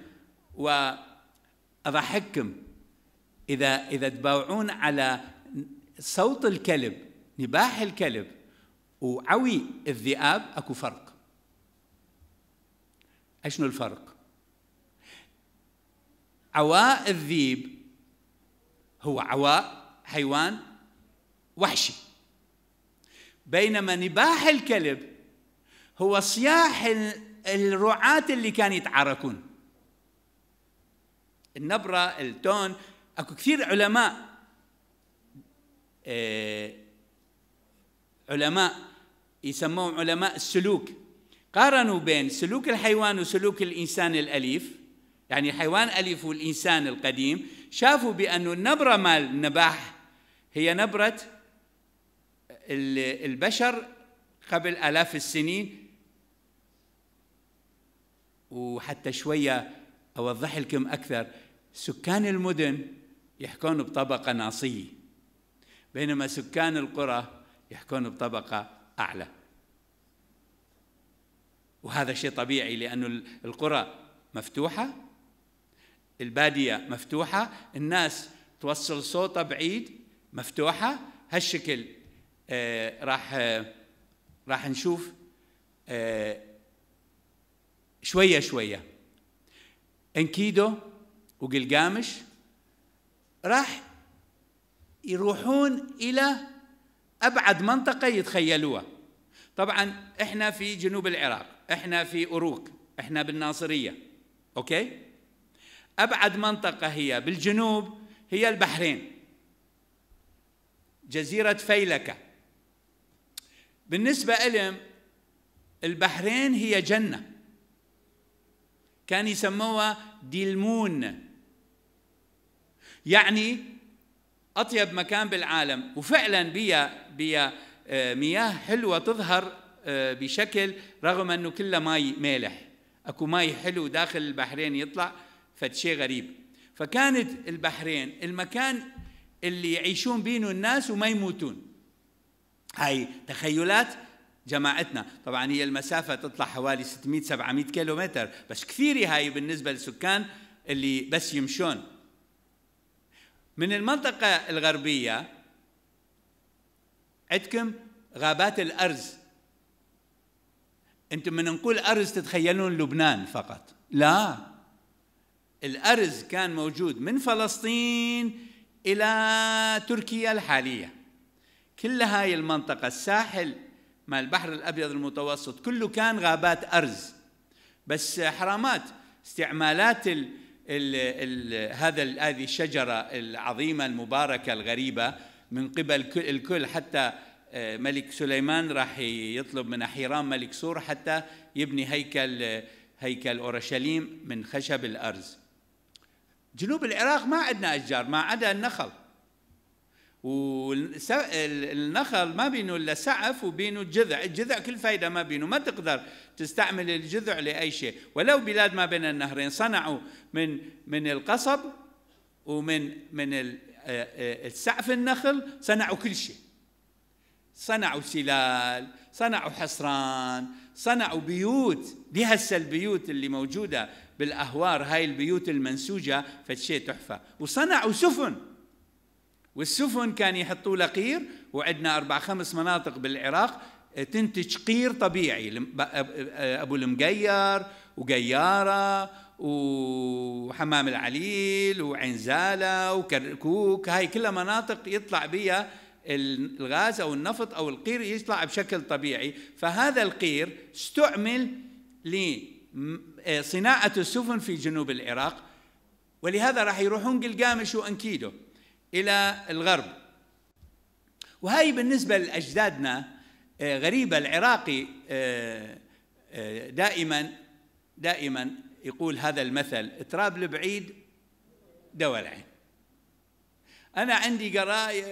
وأضحككم إذا إذا تباوعون على صوت الكلب نباح الكلب وعوي الذئاب اكو فرق اشنو الفرق عواء الذيب هو عواء حيوان وحشي بينما نباح الكلب هو صياح الرعاة اللي كانوا يتعاركون النبرة التون اكو كثير علماء آه، علماء يسموهم علماء السلوك قارنوا بين سلوك الحيوان وسلوك الإنسان الأليف يعني حيوان أليف والإنسان القديم شافوا بأن النبرة مال النباح هي نبرة البشر قبل آلاف السنين وحتى شوية أوضح لكم أكثر سكان المدن يحكون بطبقة ناصية بينما سكان القرى يحكون بطبقة أعلى وهذا شيء طبيعي لأن القرى مفتوحة البادية مفتوحة الناس توصل صوتها بعيد مفتوحة هالشكل آه راح آه راح نشوف آه شوية شوية انكيدو وقلقامش راح يروحون إلى أبعد منطقة يتخيلوها طبعا احنا في جنوب العراق احنا في اوروك احنا بالناصرية اوكي أبعد منطقة هي بالجنوب هي البحرين جزيرة فيلكة بالنسبة لهم البحرين هي جنة كان يسموها ديلمون يعني أطيب مكان بالعالم وفعلا بيا بيا آه، مياه حلوة تظهر آه، بشكل رغم انه كله ماي مالح اكو ماي حلو داخل البحرين يطلع فشيء غريب فكانت البحرين المكان اللي يعيشون بينه الناس وما يموتون هاي تخيلات جماعتنا طبعا هي المسافة تطلع حوالي 600 700 كيلو بس كثيرة هاي بالنسبة للسكان اللي بس يمشون من المنطقة الغربية عندكم غابات الأرز انتم من نقول ارز تتخيلون لبنان فقط لا الارز كان موجود من فلسطين الى تركيا الحاليه كل هاي المنطقه الساحل مع البحر الابيض المتوسط كله كان غابات ارز بس حرامات استعمالات الـ ال ال هذا هذه الشجره العظيمه المباركه الغريبه من قبل الكل حتى ملك سليمان راح يطلب من حيرام ملك سور حتى يبني هيكل هيكل اورشليم من خشب الارز جنوب العراق ما عندنا اشجار ما عدا النخل والنخل ما بينه الا سعف وبينه جذع، الجذع كل فايده ما بينه، ما تقدر تستعمل الجذع لاي شيء، ولو بلاد ما بين النهرين صنعوا من من القصب ومن من آه، آه، السعف النخل صنعوا كل شيء. صنعوا سلال صنعوا حصران صنعوا بيوت لهسه البيوت اللي موجوده بالاهوار هاي البيوت المنسوجه فشيء تحفه وصنعوا سفن والسفن كان يحطوا لها قير وعندنا اربع خمس مناطق بالعراق تنتج قير طبيعي ابو المقير وقياره وحمام العليل وعنزاله وكركوك هاي كلها مناطق يطلع بيها الغاز أو النفط أو القير يطلع بشكل طبيعي فهذا القير استعمل لصناعة السفن في جنوب العراق ولهذا راح يروحون قلقامش وأنكيدو إلى الغرب وهي بالنسبة لأجدادنا آه، غريبة العراقي آه، آه، دائما دائما يقول هذا المثل تراب البعيد دوا عين أنا عندي قرايب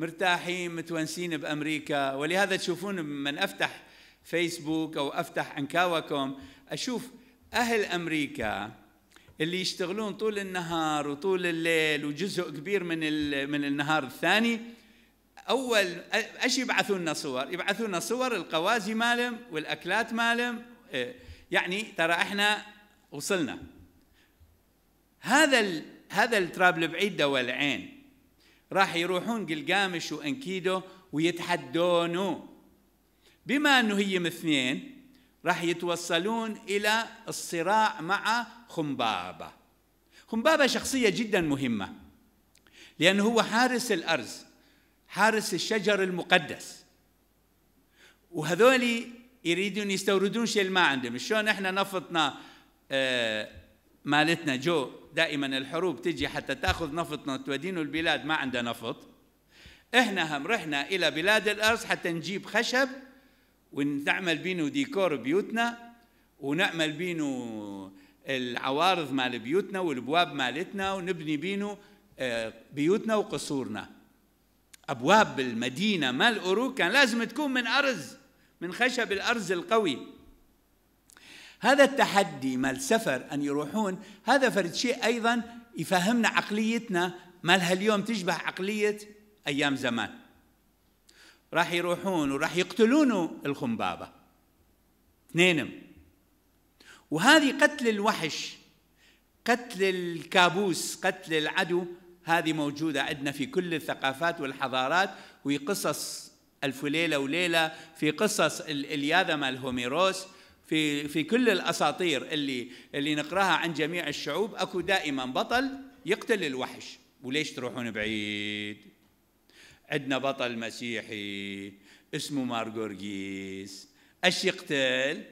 مرتاحين متونسين بامريكا ولهذا تشوفون من افتح فيسبوك او افتح انكاوكم اشوف اهل امريكا اللي يشتغلون طول النهار وطول الليل وجزء كبير من من النهار الثاني اول ايش يبعثون لنا صور؟ يبعثون لنا صور القوازي مالهم والاكلات مالهم إيه، يعني ترى احنا وصلنا هذا الـ هذا التراب البعيد دوا العين راح يروحون قلقامش وانكيدو ويتحدونه بما انه هي اثنين راح يتوصلون الى الصراع مع خمبابه خمبابه شخصيه جدا مهمه لانه هو حارس الارز حارس الشجر المقدس وهذول يريدون يستوردون شيء ما عندهم شلون احنا نفطنا آه مالتنا جو دائما الحروب تجي حتى تاخذ نفطنا وتودينه البلاد ما عندها نفط احنا هم رحنا الى بلاد الارز حتى نجيب خشب ونعمل بينه ديكور بيوتنا ونعمل بينه العوارض مال بيوتنا والابواب مالتنا ونبني بينه آه، بيوتنا وقصورنا ابواب المدينه مال اورو كان لازم تكون من ارز من خشب الارز القوي هذا التحدي مال السفر أن يروحون هذا فرد شيء أيضا يفهمنا عقليتنا مالها اليوم تشبه عقلية أيام زمان راح يروحون وراح يقتلون الخنبابة اثنينهم وهذه قتل الوحش قتل الكابوس قتل العدو هذه موجودة عندنا في كل الثقافات والحضارات وقصص ألف ليلة وليلة في قصص الإلياذة مال هوميروس في في كل الاساطير اللي اللي نقراها عن جميع الشعوب اكو دائما بطل يقتل الوحش وليش تروحون بعيد عندنا بطل مسيحي اسمه مارغورغيس اش يقتل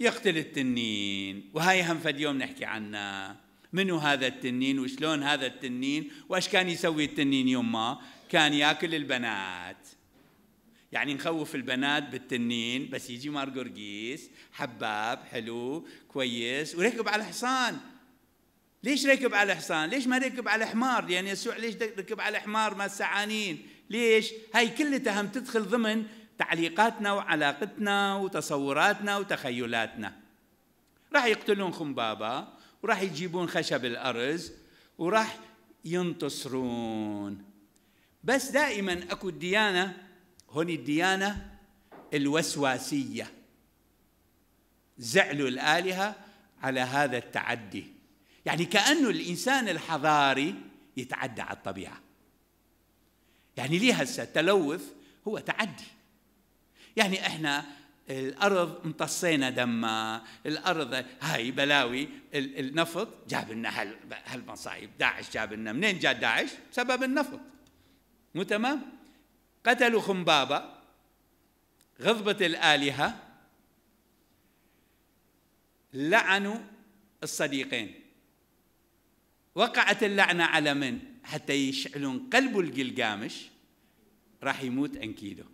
يقتل التنين وهاي هم فد يوم نحكي عنه منو هذا التنين وشلون هذا التنين وايش كان يسوي التنين يما كان ياكل البنات يعني نخوف البنات بالتنين بس يجي مارغورجيس حباب حلو كويس وركب على حصان ليش ركب على حصان؟ ليش ما ركب على حمار؟ لأن يعني يسوع ليش ركب على حمار ما السعانين؟ ليش؟ هاي كلها هم تدخل ضمن تعليقاتنا وعلاقتنا وتصوراتنا وتخيلاتنا راح يقتلون خمبابا وراح يجيبون خشب الأرز وراح ينتصرون بس دائما أكو الديانة هوني الديانة الوسواسية زعلوا الآلهة على هذا التعدي يعني كأنه الإنسان الحضاري يتعدى على الطبيعة يعني ليه هسه التلوث هو تعدي يعني احنا الارض امتصينا دمها الارض هاي بلاوي النفط جاب لنا هالمصايب داعش جاب لنا منين جاء داعش سبب النفط مو تمام قتلوا خنبابة غضبة الآلهة لعنوا الصديقين وقعت اللعنة على من؟ حتى يشعلون قلب الجلجامش راح يموت أنكيدو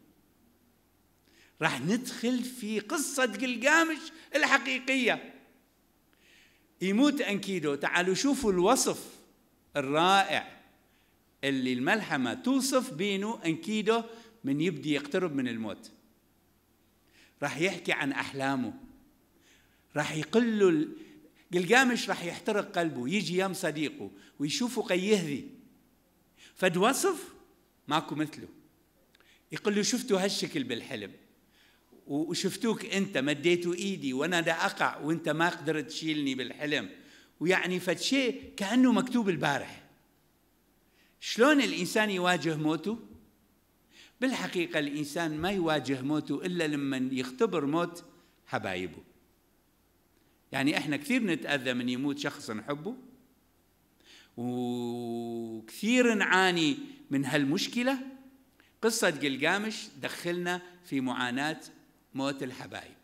راح ندخل في قصة جلجامش الحقيقية يموت أنكيدو تعالوا شوفوا الوصف الرائع اللي الملحمة توصف بينه أنكيدو من يبدي يقترب من الموت راح يحكي عن أحلامه راح يقل له قلقامش راح يحترق قلبه يجي يم صديقه ويشوفه قيهذي فد وصف ماكو مثله يقول له شفتوا هالشكل بالحلم وشفتوك انت مديتوا ايدي وانا دا اقع وانت ما قدرت تشيلني بالحلم ويعني فد شيء كانه مكتوب البارح شلون الإنسان يواجه موته؟ بالحقيقة الإنسان ما يواجه موته إلا لما يختبر موت حبايبه يعني إحنا كثير نتأذى من يموت شخص نحبه وكثير نعاني من هالمشكلة قصة جلجامش دخلنا في معاناة موت الحبايب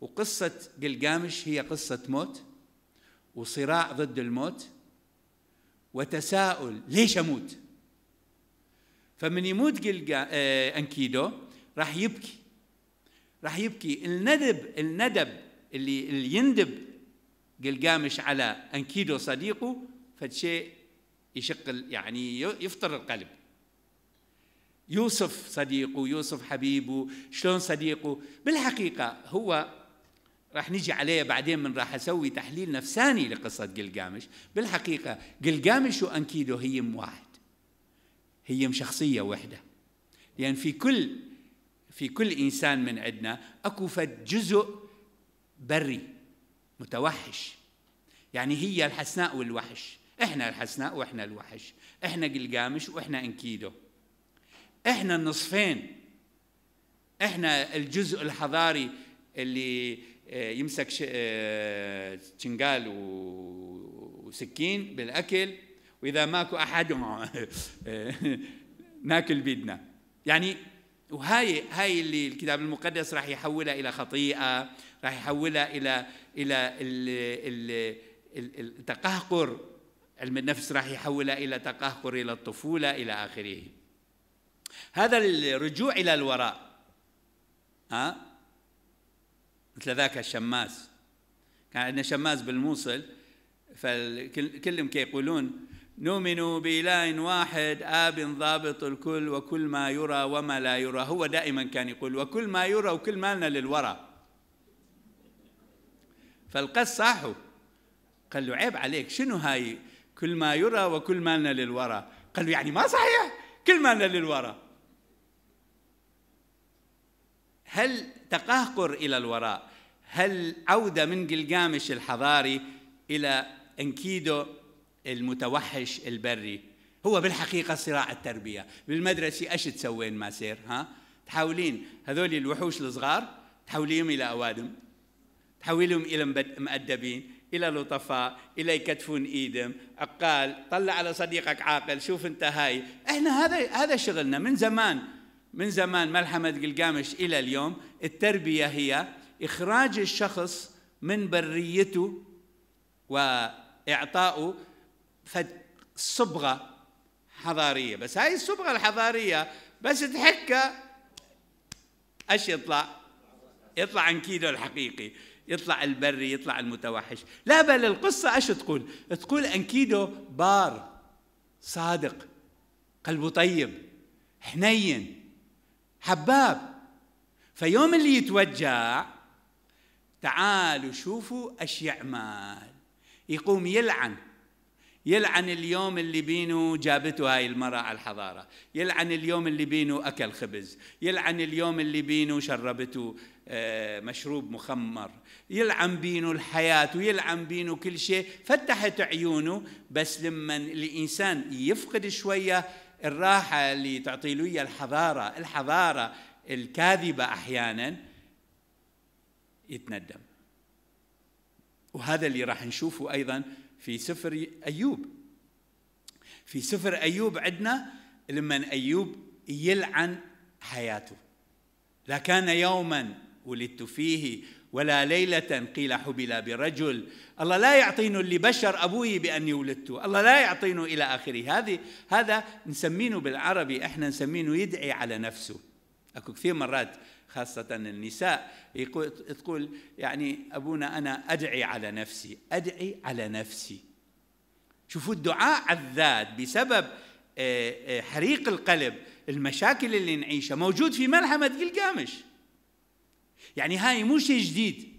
وقصة جلجامش هي قصة موت وصراع ضد الموت وتساؤل ليش اموت؟ فمن يموت جلجا آه، انكيدو راح يبكي راح يبكي الندب الندب اللي, اللي يندب جلجامش على انكيدو صديقه فشيء يشق يعني يفطر القلب يوصف صديقه يوصف حبيبه شلون صديقه بالحقيقة هو راح نيجي عليه بعدين من راح اسوي تحليل نفساني لقصه جلجامش بالحقيقه جلجامش وانكيدو هيم واحد هيم شخصيه وحده لان في كل في كل انسان من عندنا اكو فد جزء بري متوحش يعني هي الحسناء والوحش احنا الحسناء واحنا الوحش احنا جلجامش واحنا انكيدو احنا النصفين احنا الجزء الحضاري اللي آه، يمسك شنقال آه، وسكين بالاكل واذا ماكو احد ناكل آه، بيدنا يعني وهاي هاي اللي الكتاب المقدس راح يحولها الى خطيئه راح يحولها الى الى التقهقر علم النفس راح يحولها الى تقهقر الى الطفوله الى اخره هذا الرجوع الى الوراء ها مثل ذاك الشماس كان عندنا شماس بالموصل فالكل يقولون نؤمن بإله واحد آب ضابط الكل وكل ما يرى وما لا يرى هو دائما كان يقول وكل ما يرى وكل مالنا للورى فالقس صاحوا قال له عيب عليك شنو هاي كل ما يرى وكل مالنا للورى قال له يعني ما صحيح كل مالنا للورى هل تقهقر إلى الوراء هل عودة من جلجامش الحضاري إلى انكيدو المتوحش البري هو بالحقيقة صراع التربية بالمدرسة أش تسوين ماسير ها تحاولين هذول الوحوش الصغار تحوليهم إلى أوادم تحولهم إلى مؤدبين إلى لطفاء إلى يكتفون إيدهم عقال طلع على صديقك عاقل شوف أنت هاي إحنا هذا هذا شغلنا من زمان من زمان ملحمة قلقامش إلى اليوم التربية هي إخراج الشخص من بريته وإعطائه صبغة حضارية بس هاي الصبغة الحضارية بس تحكى أش يطلع؟ يطلع عن كيلو الحقيقي يطلع البري يطلع المتوحش لا بل القصة أش تقول تقول أنكيدو بار صادق قلبه طيب حنين حباب فيوم اللي يتوجع تعالوا شوفوا ايش يعمل يقوم يلعن يلعن اليوم اللي بينه جابته هاي المرأة على الحضارة يلعن اليوم اللي بينه أكل خبز يلعن اليوم اللي بينه شربته آه، مشروب مخمر يلعن بينه الحياة ويلعن بينه كل شيء فتحت عيونه بس لما الإنسان يفقد شوية الراحة اللي تعطي له الحضارة الحضارة الكاذبة أحيانا يتندم وهذا اللي راح نشوفه أيضا في سفر أيوب في سفر أيوب عندنا لما أيوب يلعن حياته لا كان يوما ولدت فيه ولا ليلة قيل حبل برجل الله لا يعطينه اللي بشر أبوي بأني ولدته الله لا يعطينه إلى آخره هذه هذا نسمينه بالعربي إحنا نسمينه يدعي على نفسه أكو كثير مرات خاصة النساء تقول يعني أبونا أنا أدعي على نفسي أدعي على نفسي شوفوا الدعاء على الذات بسبب آه، آه، حريق القلب المشاكل اللي نعيشها موجود في ملحمة قلقامش يعني هاي مو شيء جديد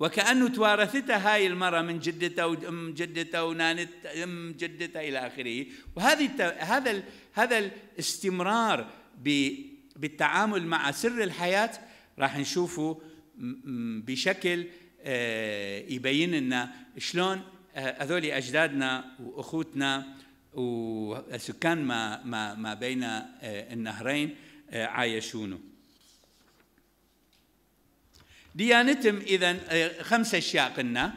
وكأنه توارثتها هاي المرأة من جدتها وأم جدتها ونانت أم جدتها إلى آخره وهذه هذا هذا الاستمرار بالتعامل مع سر الحياة راح نشوفه بشكل آه، يبين لنا شلون آه، هذول أجدادنا وأخوتنا وسكان ما ما ما بين آه، النهرين عايشونه ديانتهم إذا آه، خمس أشياء قلنا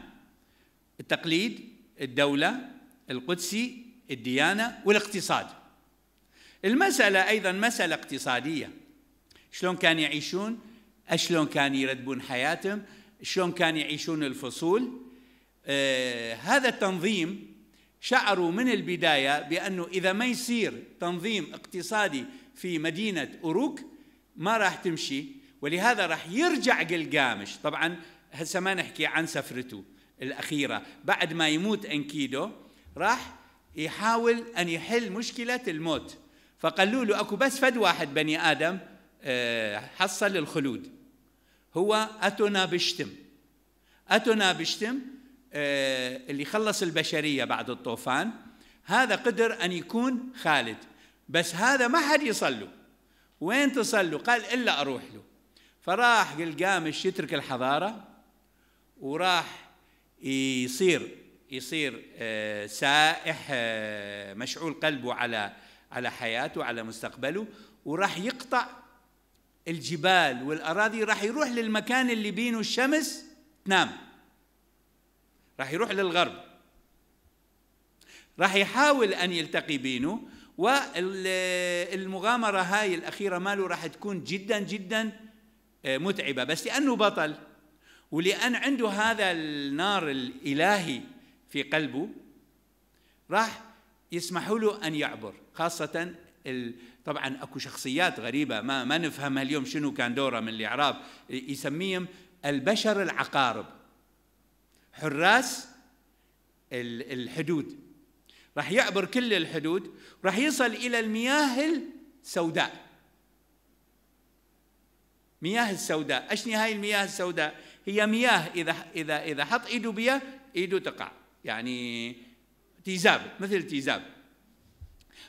التقليد الدولة القدسي الديانة والاقتصاد المسألة أيضا مسألة اقتصادية شلون كانوا يعيشون شلون كانوا يرتبون حياتهم شلون كانوا يعيشون الفصول آه هذا التنظيم شعروا من البداية بأنه إذا ما يصير تنظيم اقتصادي في مدينة أوروك ما راح تمشي ولهذا راح يرجع قلقامش طبعا هسه ما نحكي عن سفرته الأخيرة بعد ما يموت أنكيدو راح يحاول أن يحل مشكلة الموت فقالوا له أكو بس فد واحد بني آدم آه، حصل الخلود هو أتونا بشتم أتونا بشتم آه، اللي خلص البشرية بعد الطوفان هذا قدر أن يكون خالد بس هذا ما حد يصلوا وين تصلوا قال إلا أروح له فراح قلقامش يترك الحضارة وراح يصير يصير آه، سائح آه، مشعول قلبه على على حياته على مستقبله وراح يقطع الجبال والأراضي راح يروح للمكان اللي بينه الشمس تنام راح يروح للغرب راح يحاول أن يلتقي بينه والمغامرة هاي الأخيرة ماله راح تكون جدا جدا آه، متعبة بس لأنه بطل ولأن عنده هذا النار الإلهي في قلبه راح يسمحوا له أن يعبر خاصة طبعا اكو شخصيات غريبه ما ما نفهمها اليوم شنو كان دوره من الاعراب يسميهم البشر العقارب حراس الحدود راح يعبر كل الحدود راح يصل الى المياه السوداء مياه السوداء اشني هاي المياه السوداء هي مياه اذا اذا اذا حط ايده بيها ايده تقع يعني تيزاب مثل تيزاب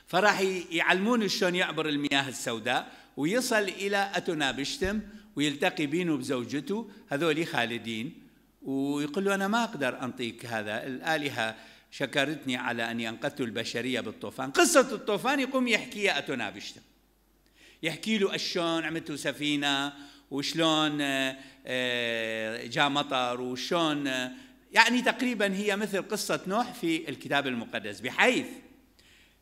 فراح يعلمون شلون يعبر المياه السوداء ويصل الى اتنا بشتم ويلتقي بينه بزوجته هذول خالدين ويقول له انا ما اقدر انطيك هذا الالهه شكرتني على اني انقذت البشريه بالطوفان قصه الطوفان يقوم يحكيها اتنا بشتم يحكي له شلون عملتوا سفينه وشلون آه، آه، جاء مطر وشلون آه، يعني تقريبا هي مثل قصه نوح في الكتاب المقدس بحيث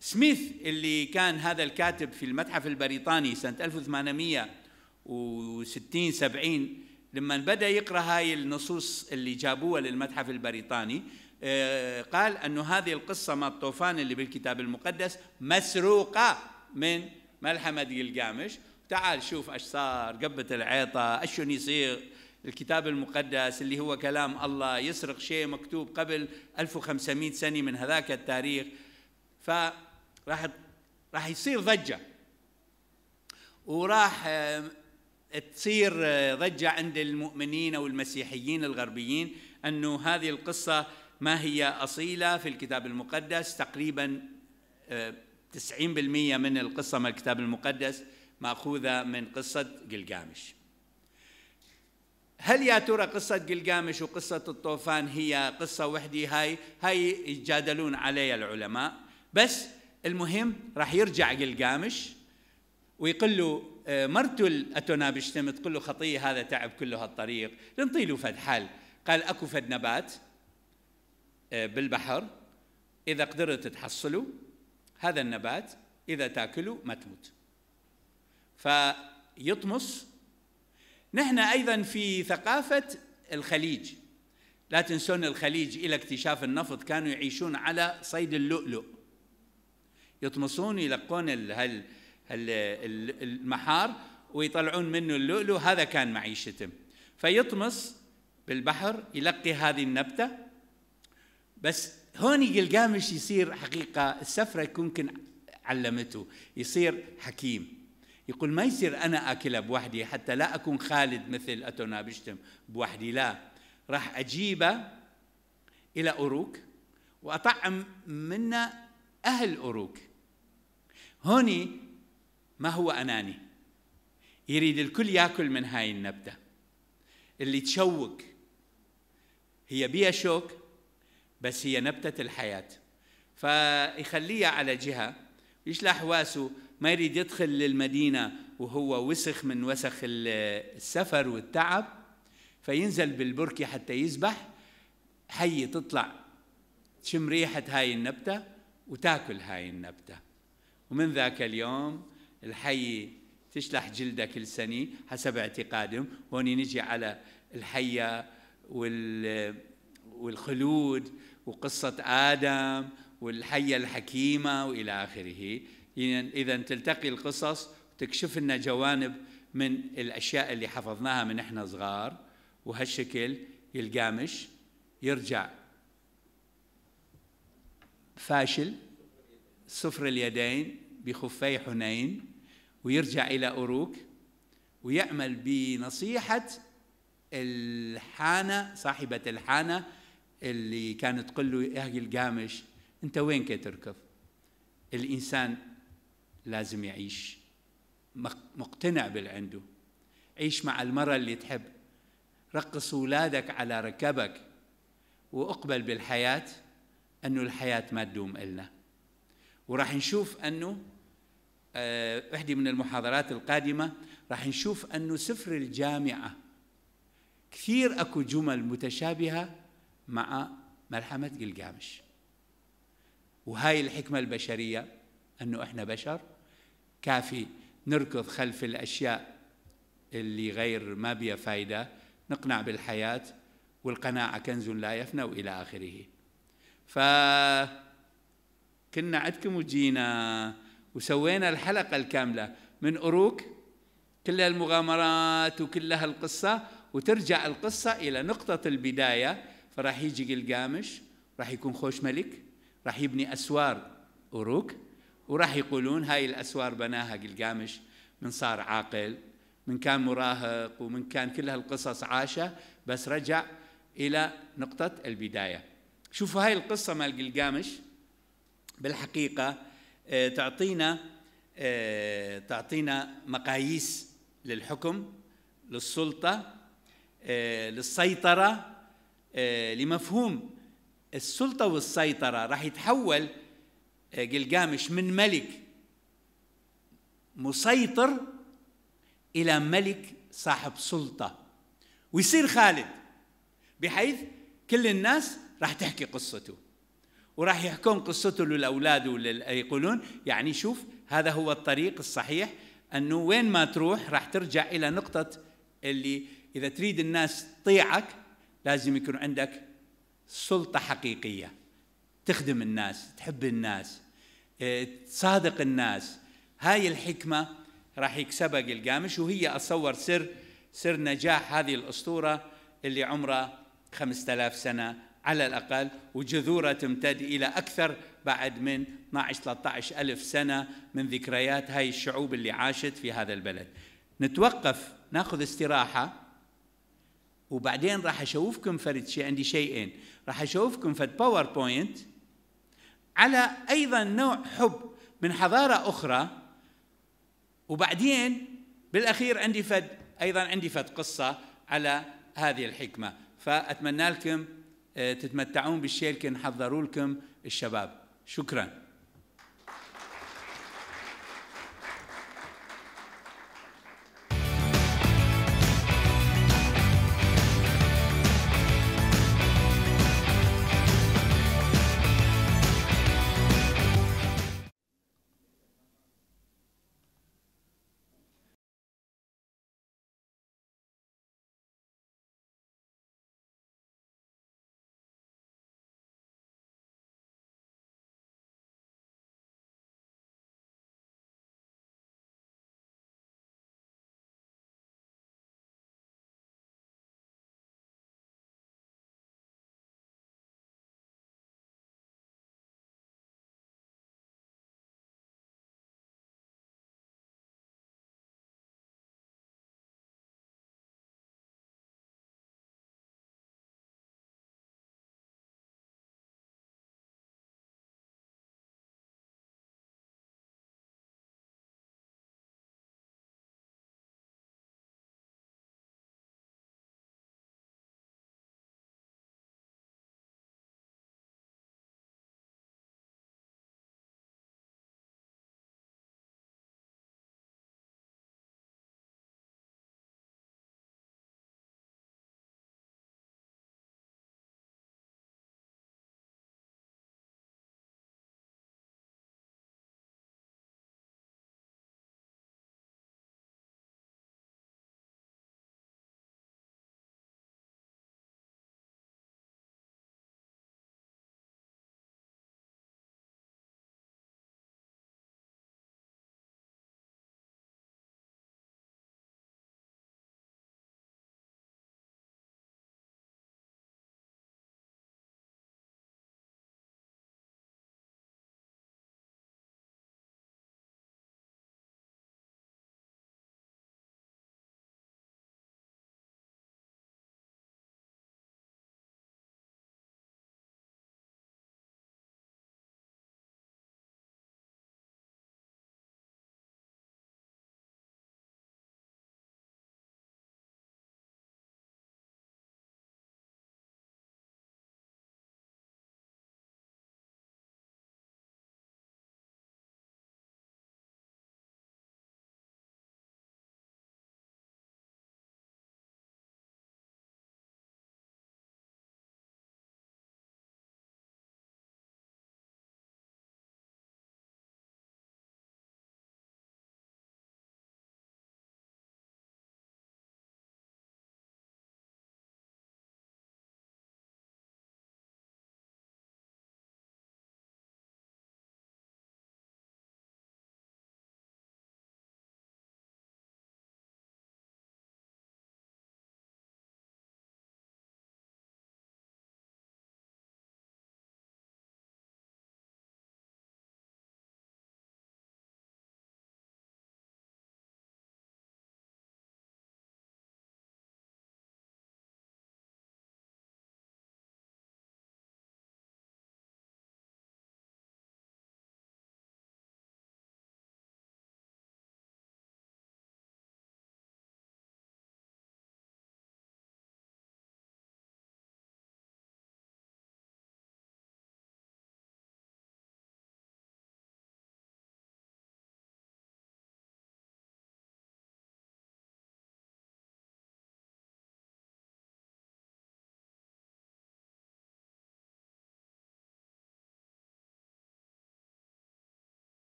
سميث اللي كان هذا الكاتب في المتحف البريطاني سنه 1860 70 لما بدا يقرا هاي النصوص اللي جابوها للمتحف البريطاني قال انه هذه القصه مال الطوفان اللي بالكتاب المقدس مسروقه من ملحمة دي القامش تعال شوف ايش صار قبة العيطة اشون يصير الكتاب المقدس اللي هو كلام الله يسرق شيء مكتوب قبل 1500 سنة من هذاك التاريخ فراح راح يصير ضجة وراح آه، تصير آه، ضجة عند المؤمنين أو المسيحيين الغربيين أنه هذه القصة ما هي أصيلة في الكتاب المقدس تقريبا آه، 90% من القصة من الكتاب المقدس مأخوذة من قصة جلجامش هل يا ترى قصة جلجامش وقصة الطوفان هي قصة وحدي هاي هاي يتجادلون عليها العلماء بس المهم راح يرجع جلجامش ويقول له آه، مرته الاتونابشتم تقول له خطيه هذا تعب كله هالطريق ننطي له فد حل قال اكو فد نبات آه، بالبحر اذا قدرت تحصله هذا النبات إذا تاكله ما تموت فيطمس نحن أيضا في ثقافة الخليج لا تنسون الخليج إلى اكتشاف النفط كانوا يعيشون على صيد اللؤلؤ يطمسون يلقون المحار ويطلعون منه اللؤلؤ هذا كان معيشتهم فيطمس بالبحر يلقي هذه النبتة بس هون جلجامش يصير حقيقة السفرة يمكن علمته يصير حكيم يقول ما يصير أنا أكلها بوحدي حتى لا أكون خالد مثل أتونا بشتم بوحدي لا راح أجيبها إلى أوروك وأطعم منا أهل أوروك هوني ما هو أناني يريد الكل ياكل من هاي النبتة اللي تشوك هي بيها شوك بس هي نبتة الحياة فيخليها على جهة يشلح واسو ما يريد يدخل للمدينة وهو وسخ من وسخ السفر والتعب فينزل بالبركة حتى يذبح حي تطلع تشم ريحة هاي النبتة وتاكل هاي النبتة ومن ذاك اليوم الحي تشلح جلدها كل سنة حسب اعتقادهم هون نجي على الحية وال والخلود وقصة آدم والحية الحكيمة وإلى آخره إذا تلتقي القصص تكشف لنا جوانب من الأشياء اللي حفظناها من إحنا صغار وهالشكل يلقامش يرجع فاشل صفر اليدين بخفي حنين ويرجع إلى أروك ويعمل بنصيحة الحانة صاحبة الحانة اللي كانت تقول له يا القامش انت وين كتركض؟ الانسان لازم يعيش مقتنع باللي عنده عيش مع المراه اللي تحب رقص أولادك على ركبك وأقبل بالحياة أنه الحياة ما تدوم إلنا وراح نشوف أنه آه، واحدة من المحاضرات القادمة راح نشوف أنه سفر الجامعة كثير أكو جمل متشابهة مع ملحمة جلجامش وهاي الحكمة البشرية أنه إحنا بشر كافي نركض خلف الأشياء اللي غير ما بيها فايدة نقنع بالحياة والقناعة كنز لا يفنى وإلى آخره ف كنا عندكم وجينا وسوينا الحلقة الكاملة من أروك كل المغامرات وكلها القصة وترجع القصة إلى نقطة البداية فراح يجي جلجامش راح يكون خوش ملك راح يبني أسوار أوروك وراح يقولون هاي الأسوار بناها جلجامش من صار عاقل من كان مراهق ومن كان كل هالقصص عاشها بس رجع إلى نقطة البداية شوفوا هاي القصة مال جلجامش بالحقيقة آه، تعطينا آه، تعطينا مقاييس للحكم للسلطة آه، للسيطرة آه، لمفهوم السلطة والسيطرة راح يتحول آه، جلجامش من ملك مسيطر إلى ملك صاحب سلطة ويصير خالد بحيث كل الناس راح تحكي قصته وراح يحكون قصته للأولاد يقولون يعني شوف هذا هو الطريق الصحيح أنه وين ما تروح راح ترجع إلى نقطة اللي إذا تريد الناس تطيعك لازم يكون عندك سلطة حقيقية تخدم الناس تحب الناس آه، تصادق الناس هاي الحكمة راح يكسبها قلقامش وهي أتصور سر سر نجاح هذه الأسطورة اللي عمرها 5000 سنة على الأقل وجذورها تمتد إلى أكثر بعد من 12 13 ألف سنة من ذكريات هاي الشعوب اللي عاشت في هذا البلد نتوقف ناخذ استراحة وبعدين راح اشوفكم فرد شيء عندي شيئين راح اشوفكم فد باوربوينت على ايضا نوع حب من حضاره اخرى وبعدين بالاخير عندي فد ايضا عندي فد قصه على هذه الحكمه فاتمنى لكم آه، تتمتعون بالشيء اللي حضروا لكم الشباب شكرا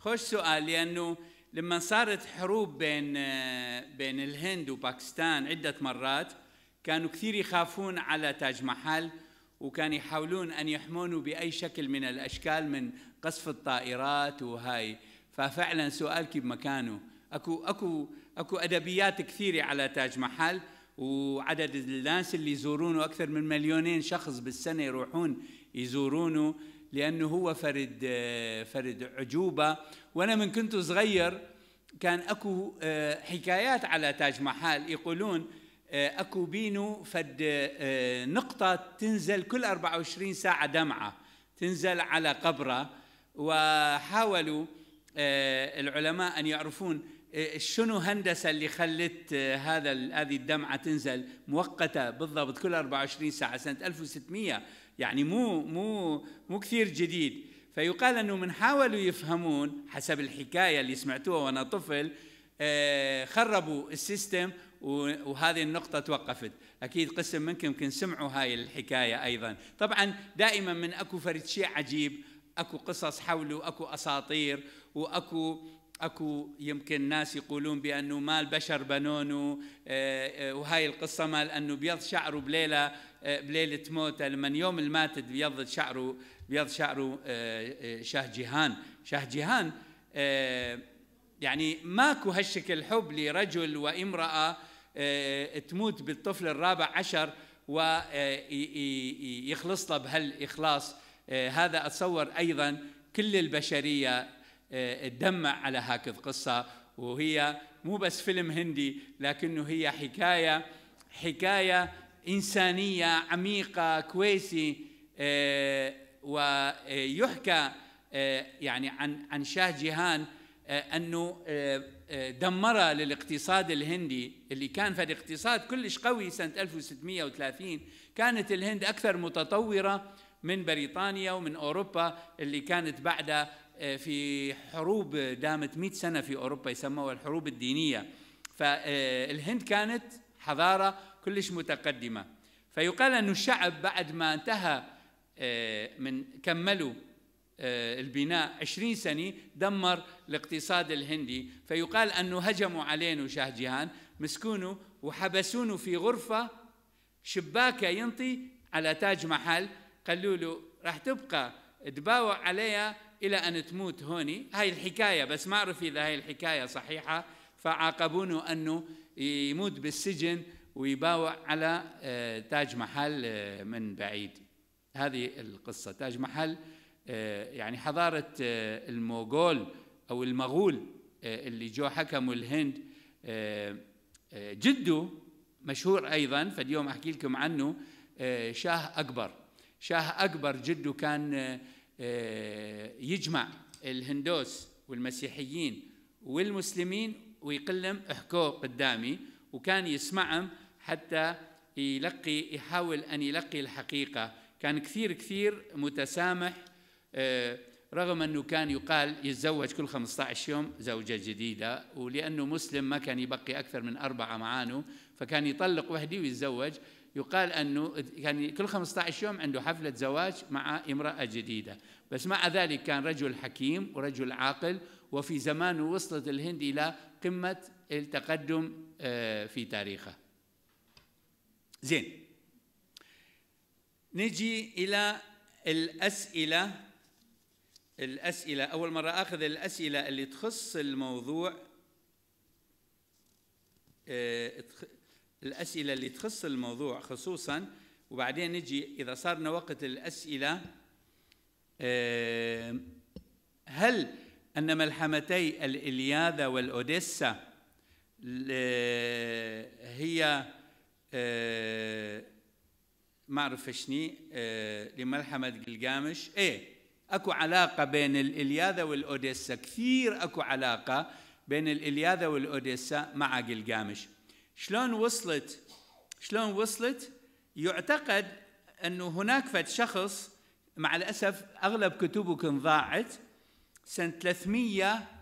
خوش سؤال لانه لما صارت حروب بين آه، بين الهند وباكستان عده مرات كانوا كثير يخافون على تاج محل وكان يحاولون ان يحمونه باي شكل من الاشكال من قصف الطائرات وهاي ففعلا سؤالك بمكانه اكو اكو اكو ادبيات كثيره على تاج محل وعدد الناس اللي يزورونه اكثر من مليونين شخص بالسنه يروحون يزورونه لأنه هو فرد فرد عجوبة وأنا من كنت صغير كان أكو آه، حكايات على تاج محل يقولون آه، أكو بينو فد آه، نقطة تنزل كل 24 ساعة دمعة تنزل على قبره وحاولوا العلماء أن يعرفون شنو هندسة اللي خلت هذا هذه الدمعة تنزل مؤقتة بالضبط كل 24 ساعة سنة 1600 يعني مو مو مو كثير جديد فيقال انه من حاولوا يفهمون حسب الحكايه اللي سمعتوها وانا طفل آه، خربوا السيستم وهذه النقطة توقفت أكيد قسم منكم يمكن سمعوا هاي الحكاية أيضا طبعا دائما من أكو فرد شيء عجيب أكو قصص حوله أكو أساطير وأكو اكو يمكن ناس يقولون بانه مال بشر بنونه آه، آه، وهاي القصه مال انه بيض شعره بليله آه، بليلة موته لمن يوم اللي بيض شعره بيض شعره آه، آه، شاه جيهان شاه جيهان يعني ماكو هالشكل حب لرجل وامرأة تموت بالطفل الرابع عشر ويخلص لها بهالإخلاص هذا أتصور أيضا كل البشرية تدمع على هكذا قصة وهي مو بس فيلم هندي لكنه هي حكاية حكاية إنسانية عميقة كويسة آه، ويحكى آه، يعني عن عن شاه جيهان آه، أنه دمرها للاقتصاد الهندي اللي كان في الاقتصاد كلش قوي سنة 1630 كانت الهند أكثر متطورة من بريطانيا ومن أوروبا اللي كانت بعدها في حروب دامت 100 سنة في أوروبا يسموها الحروب الدينية فالهند كانت حضارة كلش متقدمة فيقال أن الشعب بعد ما انتهى آه، من كملوا آه، البناء 20 سنة دمر الاقتصاد الهندي فيقال أنه هجموا علينا شاه جيهان مسكونه وحبسونه في غرفة شباكة ينطي على تاج محل قالوا له راح تبقى تباوع عليها إلى أن تموت هوني هاي الحكاية بس ما أعرف إذا هاي الحكاية صحيحة فعاقبونه أنه يموت بالسجن ويباوع على آه، تاج محل آه، من بعيد هذه القصة تاج محل آه، يعني حضارة الموغول أو المغول اللي جو حكموا الهند جده مشهور أيضا فاليوم أحكي لكم عنه شاه أكبر شاه أكبر جده كان يجمع الهندوس والمسيحيين والمسلمين ويقلم احكوه قدامي وكان يسمعهم حتى يلقي يحاول أن يلقي الحقيقة كان كثير كثير متسامح آه، رغم أنه كان يقال يتزوج كل 15 يوم زوجة جديدة ولأنه مسلم ما كان يبقي أكثر من أربعة معانه فكان يطلق وحده ويتزوج يقال أنه كان كل 15 يوم عنده حفلة زواج مع امرأة جديدة بس مع ذلك كان رجل حكيم ورجل عاقل وفي زمانه وصلت الهند إلى قمة التقدم آه، في تاريخه زين نجي إلى الأسئلة الأسئلة أول مرة أخذ الأسئلة اللي تخص الموضوع آه، الأسئلة اللي تخص الموضوع خصوصا وبعدين نجي إذا صارنا وقت الأسئلة آه، هل أن ملحمتي الإلياذة والأوديسا هي آه، ما اعرف شني آه، لملحمة قلقامش ايه اكو علاقه بين الالياذه والاوديسا كثير اكو علاقه بين الالياذه والاوديسا مع قلقامش شلون وصلت شلون وصلت يعتقد انه هناك فد شخص مع الاسف اغلب كتبه كن ضاعت سنه 300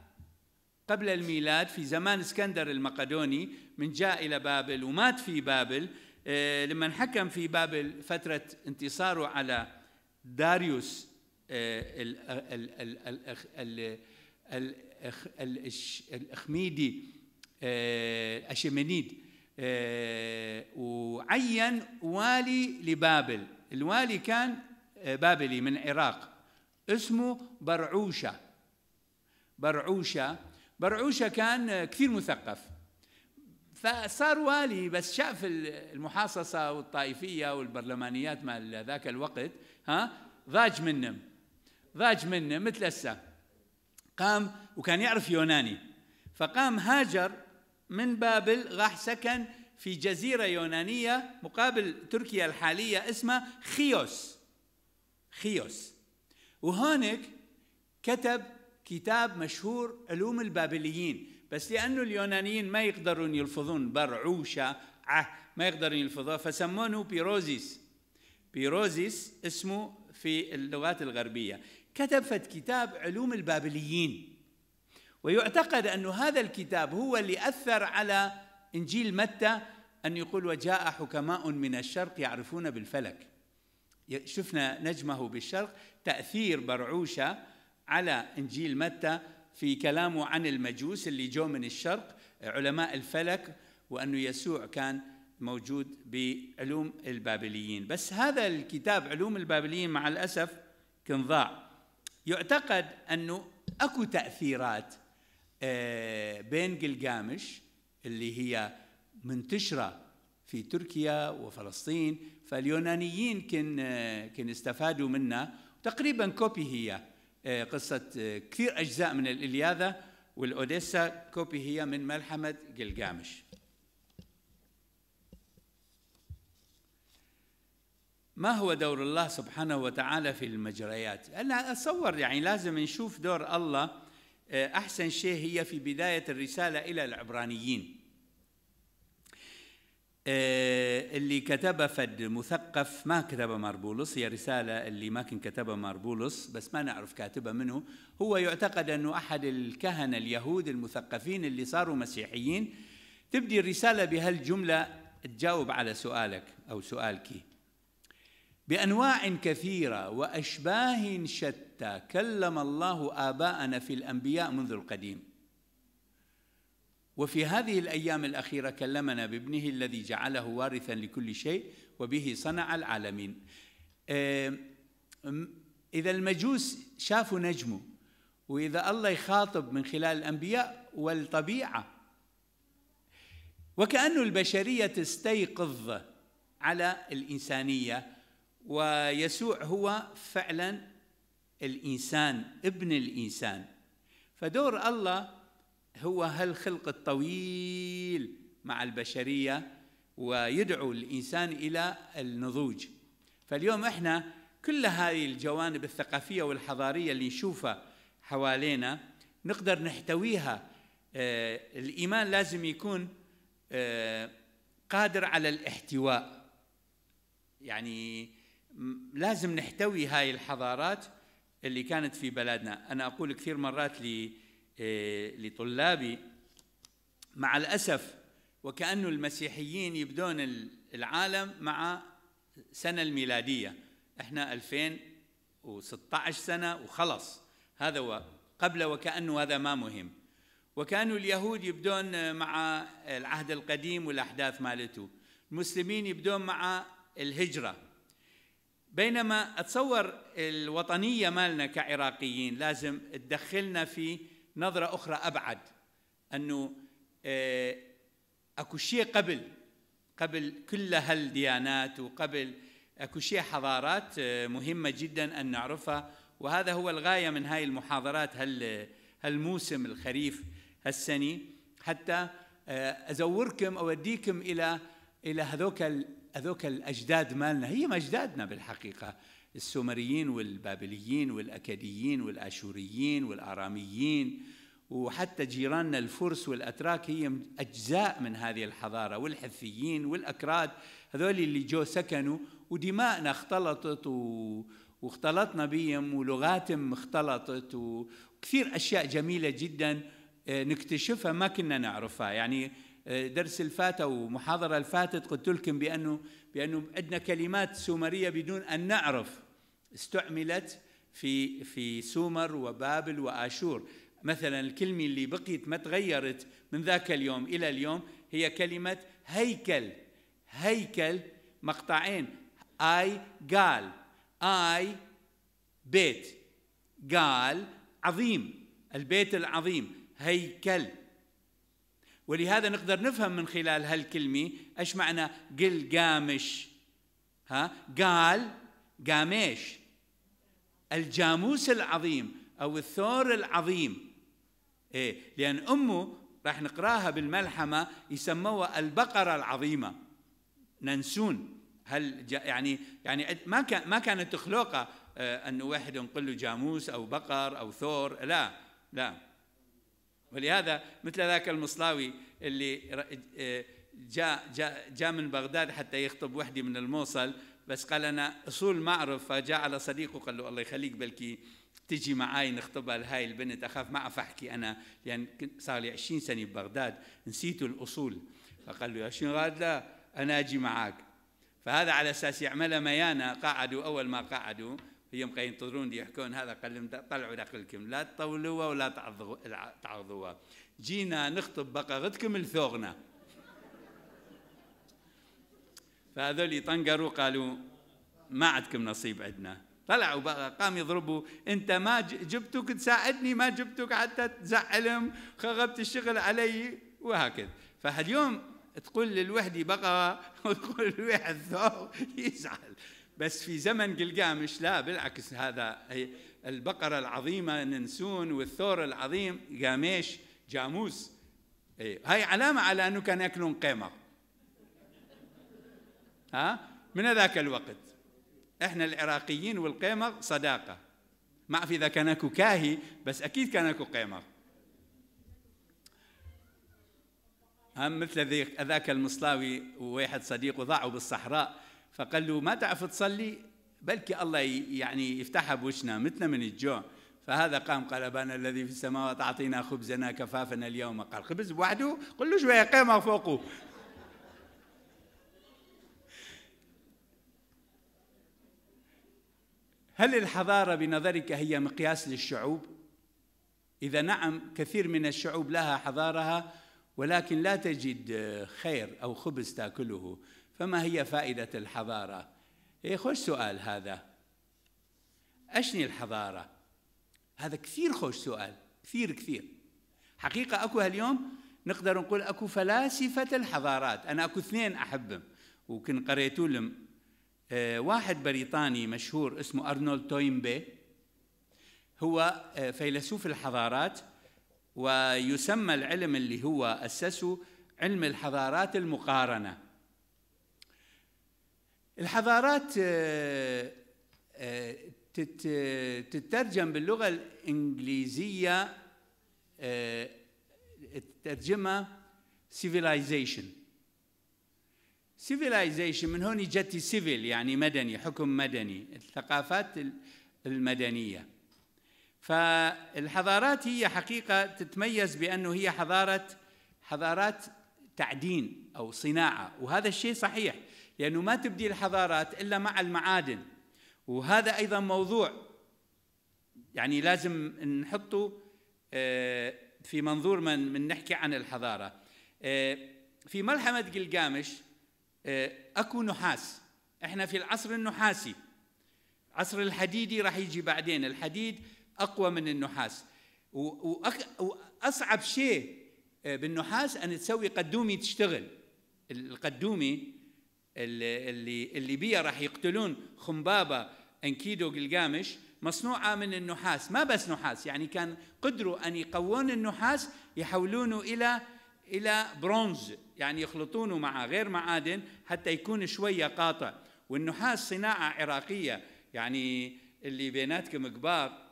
قبل الميلاد في زمان اسكندر المقدوني من جاء إلى بابل ومات في بابل آه، لما حكم في بابل فترة انتصاره على داريوس الأخميدي الأشمنيد وعين والي لبابل الوالي كان آه، بابلي من العراق اسمه برعوشة برعوشة برعوشه كان كثير مثقف فصار والي بس شاف المحاصصه والطائفيه والبرلمانيات مال ذاك الوقت ها ضاج منهم ضاج منهم مثل هسه قام وكان يعرف يوناني فقام هاجر من بابل راح سكن في جزيرة يونانية مقابل تركيا الحالية اسمها خيوس خيوس وهونك كتب كتاب مشهور علوم البابليين بس لأنه اليونانيين ما يقدرون يلفظون برعوشة عه ما يقدرون يلفظوها فسمونه بيروزيس بيروزيس اسمه في اللغات الغربية كتب فت كتاب علوم البابليين ويعتقد أن هذا الكتاب هو اللي أثر على إنجيل متى أن يقول وجاء حكماء من الشرق يعرفون بالفلك شفنا نجمه بالشرق تأثير برعوشة على إنجيل متى في كلامه عن المجوس اللي جو من الشرق علماء الفلك وأنه يسوع كان موجود بعلوم البابليين بس هذا الكتاب علوم البابليين مع الأسف كان ضاع يعتقد أنه أكو تأثيرات آه، بين جلجامش اللي هي منتشرة في تركيا وفلسطين فاليونانيين كن آه، كن استفادوا منها تقريبا كوبي هي آه، قصة آه، كثير أجزاء من الإلياذة والأوديسا كوبي هي من ملحمة جلجامش ما هو دور الله سبحانه وتعالى في المجريات أنا أتصور يعني لازم نشوف دور الله آه، أحسن شيء هي في بداية الرسالة إلى العبرانيين آه، اللي كتبها فد مثقف ما كتبها ماربولوس هي رسالة اللي ما كان كتبها ماربولوس بس ما نعرف كاتبها منه هو يعتقد أنه أحد الكهنة اليهود المثقفين اللي صاروا مسيحيين تبدي الرسالة بهالجملة تجاوب على سؤالك أو سؤالك بأنواع كثيرة وأشباه شتى كلم الله آباءنا في الأنبياء منذ القديم وفي هذه الأيام الأخيرة كلمنا بابنه الذي جعله وارثا لكل شيء وبه صنع العالمين إذا المجوس شافوا نجمه وإذا الله يخاطب من خلال الأنبياء والطبيعة وكأن البشرية تستيقظ على الإنسانية ويسوع هو فعلا الإنسان ابن الإنسان فدور الله هو هالخلق الطويل مع البشريه ويدعو الانسان الى النضوج فاليوم احنا كل هذه الجوانب الثقافيه والحضاريه اللي نشوفها حوالينا نقدر نحتويها آه، الايمان لازم يكون آه، قادر على الاحتواء يعني لازم نحتوي هاي الحضارات اللي كانت في بلدنا انا اقول كثير مرات لي آه، لطلابي مع الأسف وكأنه المسيحيين يبدون العالم مع سنة الميلادية احنا 2016 سنة وخلص هذا قبل وكأنه هذا ما مهم وكأن اليهود يبدون مع العهد القديم والأحداث مالته المسلمين يبدون مع الهجرة بينما أتصور الوطنية مالنا كعراقيين لازم تدخلنا في نظرة أخرى أبعد أنه آه، أكو شيء قبل قبل كل هالديانات وقبل أكو شيء حضارات آه، مهمة جدا أن نعرفها وهذا هو الغاية من هاي المحاضرات هال هالموسم الخريف هالسنة حتى آه، أزوركم أوديكم إلى إلى هذوك هذوك الأجداد مالنا هي أجدادنا بالحقيقة السومريين والبابليين والأكاديين والآشوريين والآراميين وحتى جيراننا الفرس والأتراك هي أجزاء من هذه الحضارة والحثيين والأكراد هذول اللي جو سكنوا ودماءنا اختلطت و... واختلطنا بهم ولغاتهم اختلطت وكثير أشياء جميلة جدا آه، نكتشفها ما كنا نعرفها يعني آه، درس الفات او محاضره الفاتت قلت لكم بانه بانه عندنا كلمات سومريه بدون ان نعرف استعملت في في سومر وبابل واشور مثلا الكلمه اللي بقيت ما تغيرت من ذاك اليوم الى اليوم هي كلمه هيكل هيكل مقطعين اي قال اي بيت قال عظيم البيت العظيم هيكل ولهذا نقدر نفهم من خلال هالكلمة إيش معنى قل قامش ها قال قامش الجاموس العظيم أو الثور العظيم إيه؟ لأن أمه راح نقراها بالملحمة يسموها البقرة العظيمة ننسون هل يعني يعني ما كان ما كانت تخلقه آه، أن واحد ينقل له جاموس أو بقر أو ثور لا لا ولهذا مثل ذاك المصلاوي اللي إيه، جاء جاء جاء من بغداد حتى يخطب وحده من الموصل بس قال انا اصول ما اعرف فجاء على صديقه قال له الله يخليك بلكي تجي معاي نخطبها لهي البنت اخاف ما اعرف احكي انا لان يعني صار لي 20 سنه ببغداد نسيت الاصول فقال له يا غاد لا انا اجي معك فهذا على اساس يعملها ميانه قعدوا اول ما قعدوا هم ينتظرون يحكون هذا قال لهم طلعوا داخلكم لا تطولوها ولا تعرضوها جينا نخطب بقرتكم لثوغنا فهذول طنقروا قالوا ما عندكم نصيب عندنا طلعوا بقى قام يضربوا انت ما جبتك تساعدني ما جبتك حتى تزعلهم خربت الشغل علي وهكذا فاليوم تقول للوحدي بقى وتقول الواحد ثور يزعل بس في زمن قلقامش لا بالعكس هذا البقرة العظيمة ننسون والثور العظيم قاميش جاموس إيه، هاي علامة على أنه كان يأكلون قمر ها من ذاك الوقت احنا العراقيين والقيمر صداقه ما اعرف اذا كان اكو كاهي بس اكيد كان اكو قيمر هم مثل ذاك المصلاوي وواحد صديقه ضاعوا بالصحراء فقال له ما تعرف تصلي بلكي الله يعني يفتحها بوشنا متنا من الجوع فهذا قام قال ابانا الذي في السماوات اعطينا خبزنا كفافنا اليوم قال خبز وحده قل له شويه قيمه فوقه هل الحضارة بنظرك هي مقياس للشعوب؟ إذا نعم كثير من الشعوب لها حضارها ولكن لا تجد آه، خير أو خبز تأكله فما هي فائدة الحضارة؟ إيه خوش سؤال هذا أشني الحضارة؟ هذا كثير خوش سؤال كثير كثير حقيقة أكو هاليوم نقدر نقول أكو فلاسفة الحضارات أنا أكو اثنين أحبهم وكن قريتولهم آه، واحد بريطاني مشهور اسمه أرنولد تويمبي هو آه، فيلسوف الحضارات ويسمى العلم اللي هو أسسه علم الحضارات المقارنة الحضارات آه، تترجم باللغة الإنجليزية الترجمة civilization civilization من هون جت سيفيل يعني مدني حكم مدني الثقافات المدنية فالحضارات هي حقيقة تتميز بأنه هي حضارة حضارات تعدين أو صناعة وهذا الشيء صحيح لأنه ما تبدي الحضارات إلا مع المعادن وهذا أيضا موضوع يعني لازم نحطه آه، في منظور من, من نحكي عن الحضارة آه، في ملحمة قلقامش آه، اكو نحاس احنا في العصر النحاسي عصر الحديدي راح يجي بعدين الحديد اقوى من النحاس واصعب شيء آه، بالنحاس ان تسوي قدومي تشتغل القدومي اللي اللي بيه راح يقتلون خمبابه انكيدو قلقامش مصنوعه من النحاس ما بس نحاس يعني كان قدروا ان يقوون النحاس يحولونه الى الى برونز يعني يخلطونه مع غير معادن حتى يكون شوية قاطع والنحاس صناعة عراقية يعني اللي بيناتكم كبار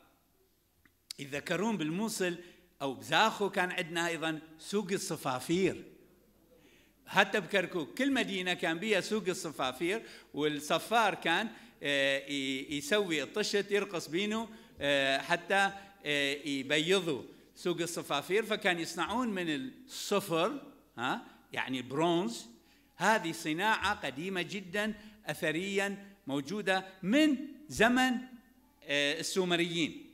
يتذكرون بالموصل أو بزاخو كان عندنا أيضا سوق الصفافير حتى بكركوك كل مدينة كان بيها سوق الصفافير والصفار كان آه، يسوي الطشت يرقص بينه آه، حتى آه، يبيضوا سوق الصفافير فكان يصنعون من الصفر ها يعني برونز هذه صناعة قديمة جدا أثريا موجودة من زمن آه، السومريين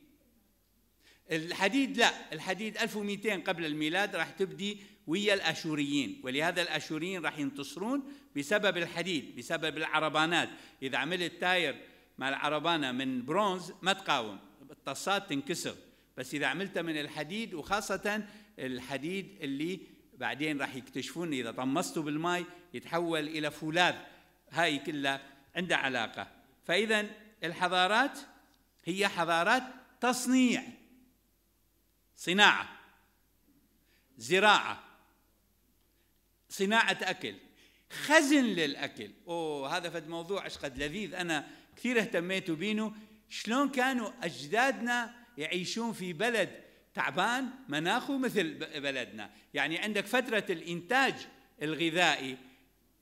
الحديد لا الحديد 1200 قبل الميلاد راح تبدي ويا الاشوريين ولهذا الاشوريين راح ينتصرون بسبب الحديد بسبب العربانات اذا عملت تاير مع العربانه من برونز ما تقاوم الطصات تنكسر بس اذا عملتها من الحديد وخاصه الحديد اللي بعدين راح يكتشفون اذا طمستوا بالماء يتحول الى فولاذ هاي كلها عندها علاقه فاذا الحضارات هي حضارات تصنيع صناعه زراعه صناعه اكل خزن للاكل اوه هذا فد موضوع اشقد لذيذ انا كثير اهتميت بينه شلون كانوا اجدادنا يعيشون في بلد تعبان مناخه مثل بلدنا يعني عندك فترة الإنتاج الغذائي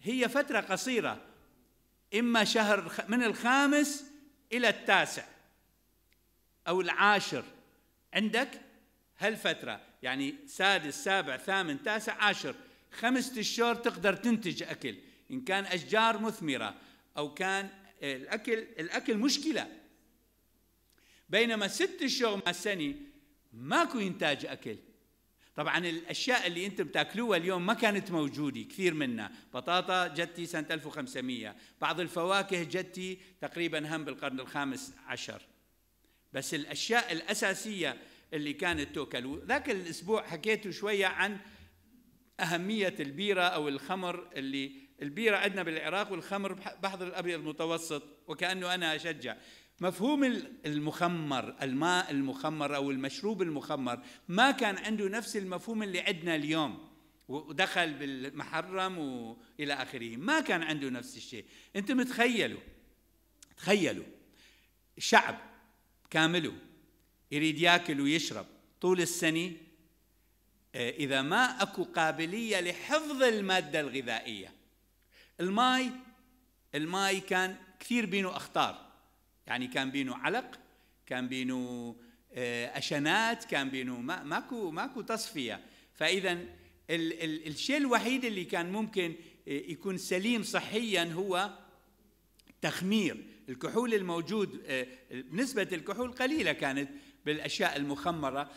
هي فترة قصيرة إما شهر من الخامس إلى التاسع أو العاشر عندك هالفترة يعني سادس سابع ثامن تاسع عاشر خمسة أشهر تقدر تنتج أكل إن كان أشجار مثمرة أو كان الأكل الأكل مشكلة بينما ست أشهر مع السنة ماكو إنتاج أكل طبعا الاشياء اللي انتم بتاكلوها اليوم ما كانت موجوده كثير منها بطاطا جتي سنه 1500 بعض الفواكه جتي تقريبا هم بالقرن الخامس عشر بس الاشياء الاساسيه اللي كانت توكل ذاك الاسبوع حكيت شويه عن اهميه البيره او الخمر اللي البيره عندنا بالعراق والخمر بحضر الابيض المتوسط وكانه انا اشجع مفهوم المخمر الماء المخمر أو المشروب المخمر ما كان عنده نفس المفهوم اللي عندنا اليوم ودخل بالمحرم وإلى آخره ما كان عنده نفس الشيء أنت متخيلوا تخيلوا شعب كامله يريد ياكل ويشرب طول السنة آه، إذا ما أكو قابلية لحفظ المادة الغذائية الماي الماي كان كثير بينه أخطار يعني كان بينه علق كان بينه آه، اشنات كان بينه ماكو ماكو تصفيه فاذا ال ال الشيء الوحيد اللي كان ممكن آه، يكون سليم صحيا هو تخمير الكحول الموجود آه، نسبة الكحول قليلة كانت بالأشياء المخمرة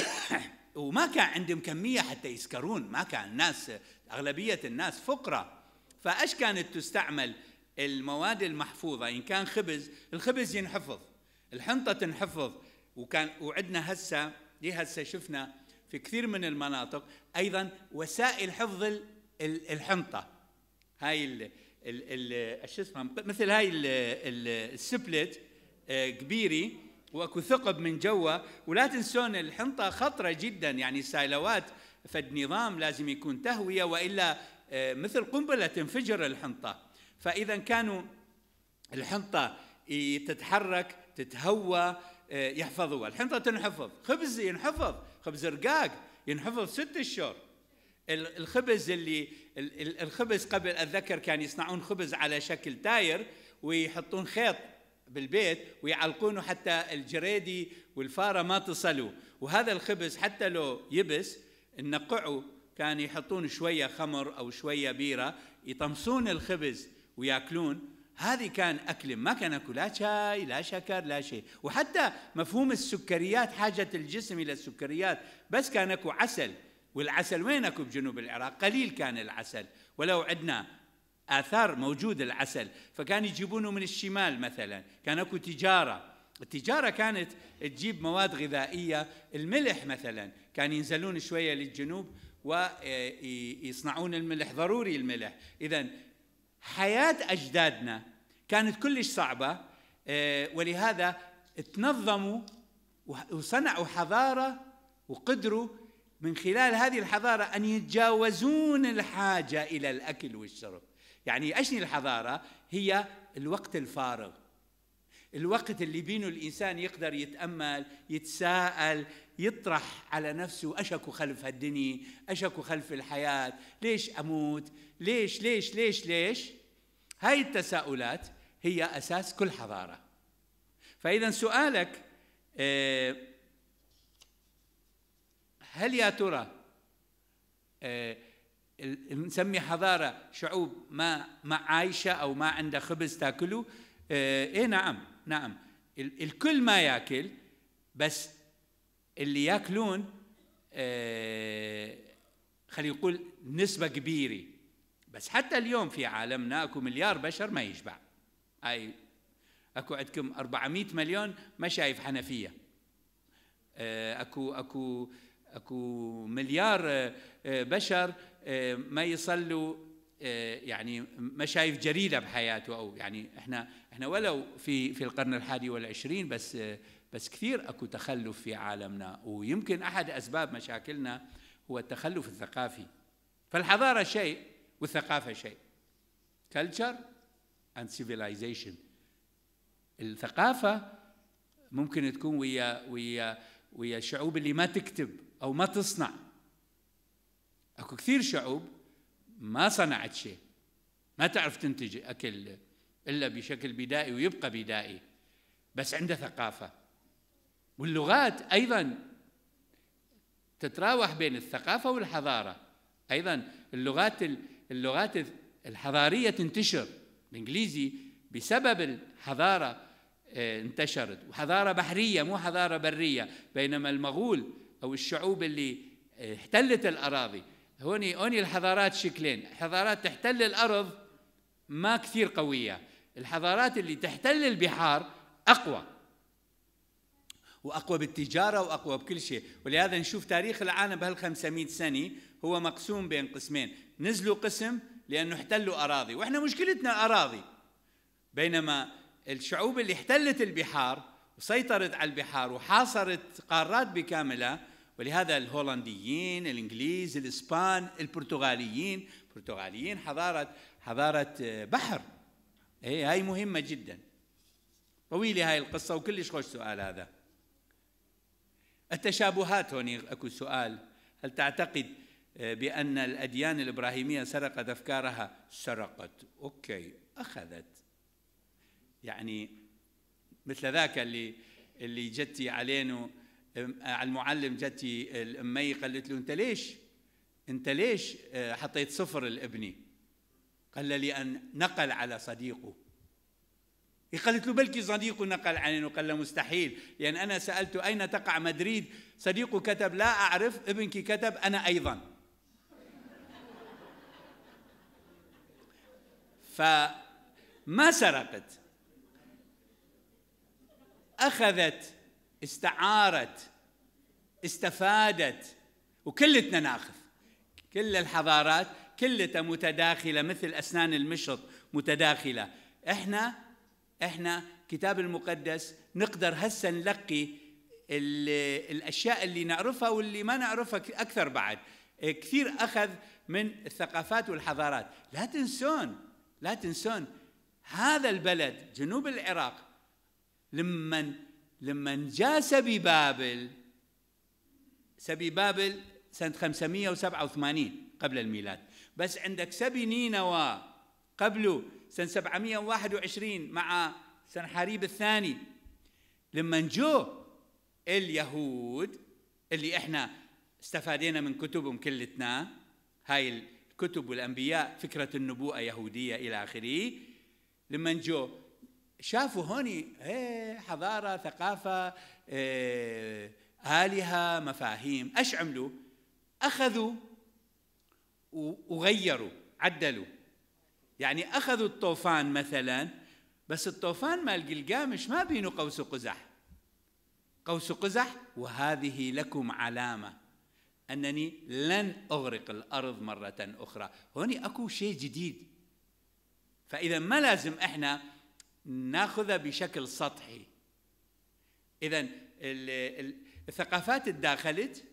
وما كان عندهم كمية حتى يسكرون ما كان الناس أغلبية الناس فقرة فأش كانت تستعمل المواد المحفوظه ان كان خبز الخبز ينحفظ الحنطه تنحفظ وكان وعندنا هسه لهسا هسه شفنا في كثير من المناطق ايضا وسائل حفظ الحنطه هاي ال شو ال مثل هاي السبلت آه، كبيري واكو ثقب من جوا ولا تنسون الحنطه خطره جدا يعني سايلوات فد نظام لازم يكون تهويه والا آه، مثل قنبله تنفجر الحنطه فإذا كانوا الحنطة تتحرك تتهوى آه، يحفظوها الحنطة تنحفظ خبز ينحفظ خبز رقاق ينحفظ ست أشهر الخبز اللي الخبز قبل اتذكر كان يصنعون خبز على شكل تاير ويحطون خيط بالبيت ويعلقونه حتى الجريدي والفاره ما تصلوا وهذا الخبز حتى لو يبس نقعه كان يحطون شويه خمر او شويه بيره يطمسون الخبز وياكلون هذه كان أكل ما كان أكل لا شاي لا شكر لا شيء وحتى مفهوم السكريات حاجة الجسم إلى السكريات بس كان أكو عسل والعسل وين أكو بجنوب العراق قليل كان العسل ولو عندنا آثار موجود العسل فكان يجيبونه من الشمال مثلا كان أكو تجارة التجارة كانت تجيب مواد غذائية الملح مثلا كان ينزلون شوية للجنوب ويصنعون آه، الملح ضروري الملح إذا حياة أجدادنا كانت كلش صعبة آه، ولهذا تنظموا وصنعوا حضارة وقدروا من خلال هذه الحضارة أن يتجاوزون الحاجة إلى الأكل والشرب يعني أشني الحضارة هي الوقت الفارغ الوقت اللي بينه الإنسان يقدر يتأمل يتساءل يطرح على نفسه أشكو خلف هالدنيا أشكو خلف الحياة ليش أموت ليش ليش ليش ليش هاي التساؤلات هي أساس كل حضارة فإذا سؤالك آه، هل يا ترى آه، نسمي حضارة شعوب ما ما عايشة أو ما عندها خبز تاكله آه، إيه نعم نعم الكل ما ياكل بس اللي ياكلون آه خلينا نقول نسبه كبيره بس حتى اليوم في عالمنا اكو مليار بشر ما يشبع هاي اكو عندكم 400 مليون ما شايف حنفيه آه، اكو اكو اكو مليار آه، آه، بشر ما يصلوا يعني ما شايف جريده بحياته او يعني احنا احنا ولو في في القرن الحادي والعشرين بس بس كثير اكو تخلف في عالمنا ويمكن احد اسباب مشاكلنا هو التخلف الثقافي فالحضاره شيء والثقافه شيء كلتشر اند سيفيلايزيشن الثقافه ممكن تكون ويا ويا ويا الشعوب اللي ما تكتب او ما تصنع اكو كثير شعوب ما صنعت شيء ما تعرف تنتج اكل الا بشكل بدائي ويبقى بدائي بس عنده ثقافه واللغات أيضا تتراوح بين الثقافة والحضارة أيضا اللغات اللغات الحضارية تنتشر الإنجليزي بسبب الحضارة آه، انتشرت وحضارة بحرية مو حضارة برية بينما المغول أو الشعوب اللي احتلت الأراضي هوني هوني الحضارات شكلين حضارات تحتل الأرض ما كثير قوية الحضارات اللي تحتل البحار أقوى واقوى بالتجاره واقوى بكل شيء ولهذا نشوف تاريخ العالم بهال 500 سنه هو مقسوم بين قسمين نزلوا قسم لانه احتلوا اراضي واحنا مشكلتنا اراضي بينما الشعوب اللي احتلت البحار وسيطرت على البحار وحاصرت قارات بكاملها ولهذا الهولنديين الانجليز الاسبان البرتغاليين البرتغاليين حضاره حضاره آه، بحر هي إيه، هاي مهمه جدا طويله هاي القصه وكلش خوش سؤال هذا التشابهات هون اكو سؤال هل تعتقد آه، بأن الأديان الإبراهيمية سرقت أفكارها سرقت أوكي أخذت يعني مثل ذاك اللي اللي جتي علينا آه، على المعلم جتي الأمي قالت له أنت ليش أنت ليش آه، حطيت صفر لابني قال لي أن نقل على صديقه قالت له بلكي صديقه نقل عنه قال له مستحيل يعني أنا سألته أين تقع مدريد صديقه كتب لا أعرف ابنك كتب أنا أيضا فما سرقت أخذت استعارت استفادت وكلتنا ناخذ كل الحضارات كلتها متداخلة مثل أسنان المشط متداخلة احنا احنا كتاب المقدس نقدر هسه نلقي الاشياء اللي نعرفها واللي ما نعرفها اكثر بعد إيه، كثير اخذ من الثقافات والحضارات لا تنسون لا تنسون هذا البلد جنوب العراق لمن لمن جاء سبي بابل سبي بابل سنة 587 قبل الميلاد بس عندك سبي نينوى قبله سنة 721 مع سنحاريب الثاني لما جو اليهود اللي احنا استفادينا من كتبهم كلتنا هاي الكتب والانبياء فكره النبوءه يهوديه الى اخره لما جو شافوا هوني إيه، حضاره ثقافه إيه، الهه مفاهيم ايش عملوا اخذوا وغيروا عدلوا يعني أخذوا الطوفان مثلا بس الطوفان مال جلجامش ما بينه قوس قزح قوس قزح وهذه لكم علامة أنني لن أغرق الأرض مرة أخرى هوني أكو شيء جديد فإذا ما لازم إحنا ناخذها بشكل سطحي إذا الثقافات الداخلت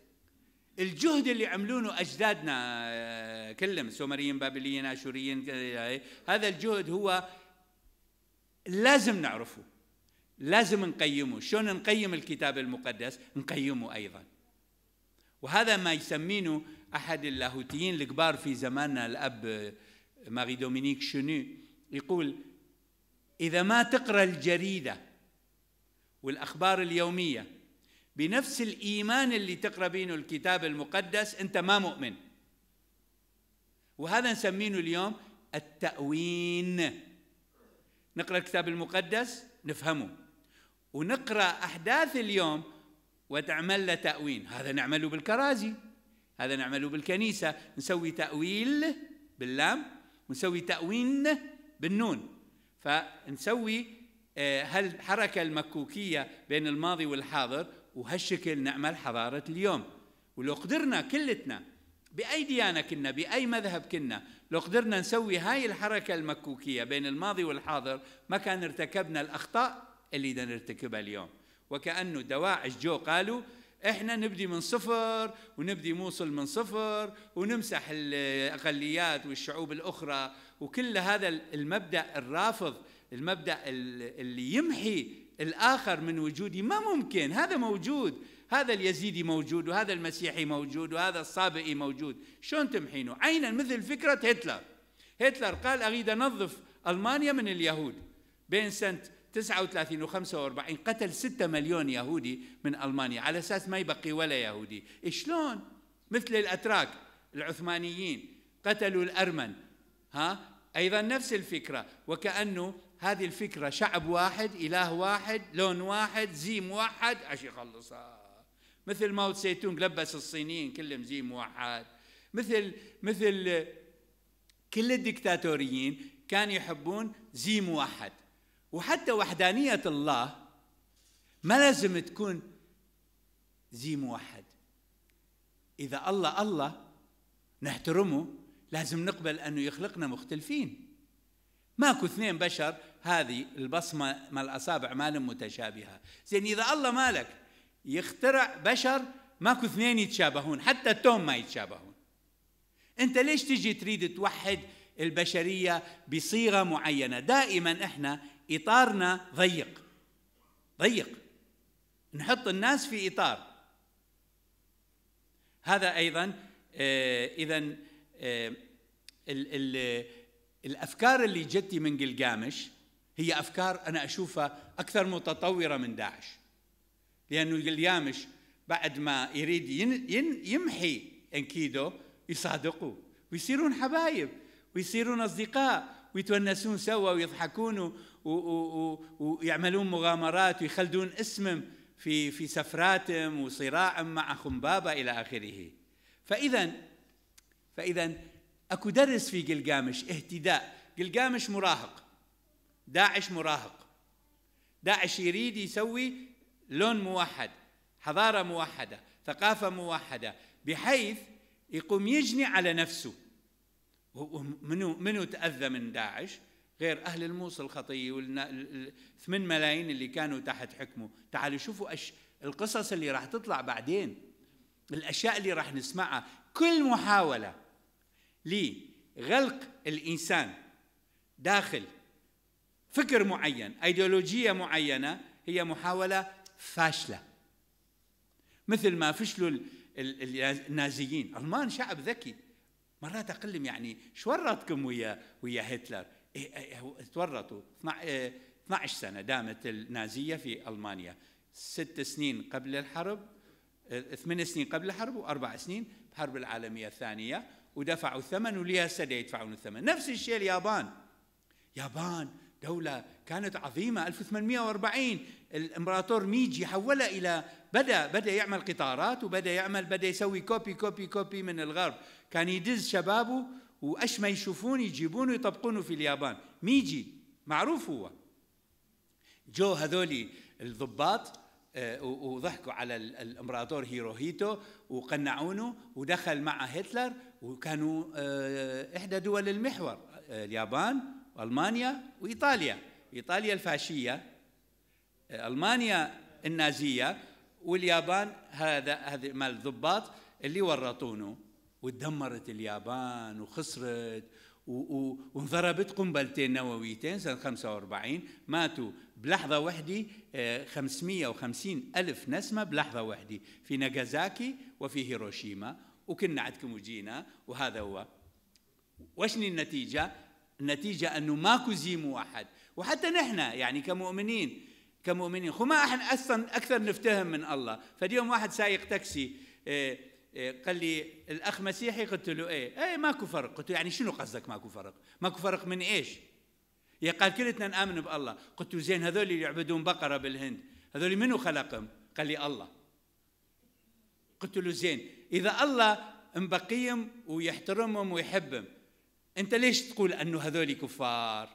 الجهد اللي عملونه اجدادنا آه، كلهم سومريين بابليين اشوريين هذا الجهد هو لازم نعرفه لازم نقيمه شلون نقيم الكتاب المقدس نقيمه ايضا وهذا ما يسمينه احد اللاهوتيين الكبار في زماننا الاب آه، ماري دومينيك شنو يقول اذا ما تقرا الجريده والاخبار اليوميه بنفس الإيمان اللي تقربينه الكتاب المقدس أنت ما مؤمن وهذا نسمينه اليوم التأوين نقرأ الكتاب المقدس نفهمه ونقرأ أحداث اليوم وتعمل له تأوين هذا نعمله بالكرازي هذا نعمله بالكنيسة نسوي تأويل باللام ونسوي تأوين بالنون فنسوي هالحركة آه، المكوكية بين الماضي والحاضر وهالشكل نعمل حضارة اليوم ولو قدرنا كلتنا بأي ديانة كنا بأي مذهب كنا لو قدرنا نسوي هاي الحركة المكوكية بين الماضي والحاضر ما كان ارتكبنا الأخطاء اللي بدنا نرتكبها اليوم وكأنه دواعش جو قالوا احنا نبدي من صفر ونبدي موصل من صفر ونمسح الاقليات والشعوب الاخرى وكل هذا المبدا الرافض المبدا اللي يمحي الآخر من وجودي ما ممكن هذا موجود هذا اليزيدي موجود وهذا المسيحي موجود وهذا الصابئي موجود شلون تمحينه عينا مثل فكرة هتلر هتلر قال أريد أنظف ألمانيا من اليهود بين سنة 39 و 45 قتل 6 مليون يهودي من ألمانيا على أساس ما يبقي ولا يهودي شلون مثل الأتراك العثمانيين قتلوا الأرمن ها أيضا نفس الفكرة وكأنه هذه الفكرة شعب واحد إله واحد لون واحد زي موحد عش يخلصها مثل ماو تسيتونغ لبس الصينيين كلهم زي موحد مثل مثل كل الدكتاتوريين كانوا يحبون زي موحد وحتى وحدانية الله ما لازم تكون زي موحد إذا الله الله نحترمه لازم نقبل أنه يخلقنا مختلفين ماكو اثنين بشر هذه البصمة مال الأصابع مال متشابهة زين إذا الله مالك يخترع بشر ماكو اثنين يتشابهون حتى التوم ما يتشابهون أنت ليش تجي تريد توحد البشرية بصيغة معينة دائما إحنا إطارنا ضيق ضيق نحط الناس في إطار هذا أيضا آه، إذا آه، الافكار اللي جتي من قلقامش هي أفكار أنا أشوفها أكثر متطورة من داعش لأنه اليامش بعد ما يريد يمحي انكيدو يصادقوا ويصيرون حبايب ويصيرون أصدقاء ويتونسون سوا ويضحكون ويعملون مغامرات ويخلدون اسمهم في في سفراتهم وصراعهم مع خنبابة إلى آخره فإذا فإذا أكو درس في جلجامش اهتداء جلجامش مراهق داعش مراهق داعش يريد يسوي لون موحد حضارة موحدة ثقافة موحدة بحيث يقوم يجني على نفسه منو منو تأذى من داعش غير أهل الموصل الخطية والثمان ملايين اللي كانوا تحت حكمه تعالوا شوفوا أش القصص اللي راح تطلع بعدين الأشياء اللي راح نسمعها كل محاولة لغلق الإنسان داخل فكر معين ايديولوجيه معينه هي محاوله فاشله مثل ما فشلوا النازيين المان شعب ذكي مرات اقلم يعني شورطكم ويا ويا هتلر إيه، إيه، إيه، تورطوا 12 سنه دامت النازيه في المانيا ست سنين قبل الحرب ثمان سنين قبل الحرب واربع سنين الحرب العالميه الثانيه ودفعوا الثمن وليا سد يدفعون الثمن نفس الشيء اليابان يابان دولة كانت عظيمة 1840 الإمبراطور ميجي حولها إلى بدأ بدأ يعمل قطارات وبدأ يعمل بدأ يسوي كوبي كوبي كوبي من الغرب كان يدز شبابه وأش ما يشوفون يجيبونه يطبقونه في اليابان ميجي معروف هو جو هذولي الضباط آه، وضحكوا على الامبراطور هيروهيتو وقنعونه ودخل مع هتلر وكانوا آه، احدى دول المحور آه، اليابان والمانيا وايطاليا ايطاليا الفاشيه المانيا النازيه واليابان هذا هذا مال الضباط اللي ورطونه وتدمرت اليابان وخسرت وانضربت قنبلتين نوويتين سنة 45 ماتوا بلحظة واحدة آه، 550 ألف نسمة بلحظة واحدة في ناجازاكي وفي هيروشيما وكنا عندكم وجينا وهذا هو وشني النتيجة النتيجة أنه ماكو زي واحد وحتى نحن يعني كمؤمنين كمؤمنين خو ما احنا اصلا اكثر نفتهم من الله فاليوم واحد سايق تاكسي آه، آه، قال لي الاخ مسيحي قلت له ايه ايه ماكو فرق قلت له يعني شنو قصدك ماكو فرق ماكو فرق من ايش يا قال كلتنا نامن بالله قلت له زين هذول اللي يعبدون بقره بالهند هذول منو خلقهم قال لي الله قلت له زين اذا الله مبقيهم ويحترمهم ويحبهم انت ليش تقول انه هذول كفار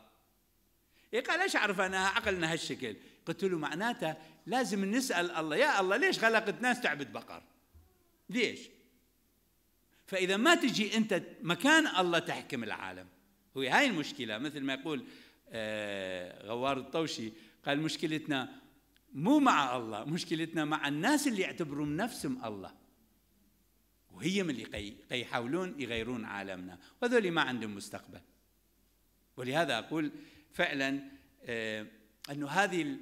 إيه قال ايش اعرف انا عقلنا هالشكل قلت له معناته لازم نسال الله يا الله ليش خلقت ناس تعبد بقر ليش فاذا ما تجي انت مكان الله تحكم العالم هو هاي المشكله مثل ما يقول آه، غوار الطوشي قال مشكلتنا مو مع الله مشكلتنا مع الناس اللي يعتبرون نفسهم الله وهي من اللي يحاولون يغيرون عالمنا وهذول ما عندهم مستقبل ولهذا أقول فعلا آه، أنه هذه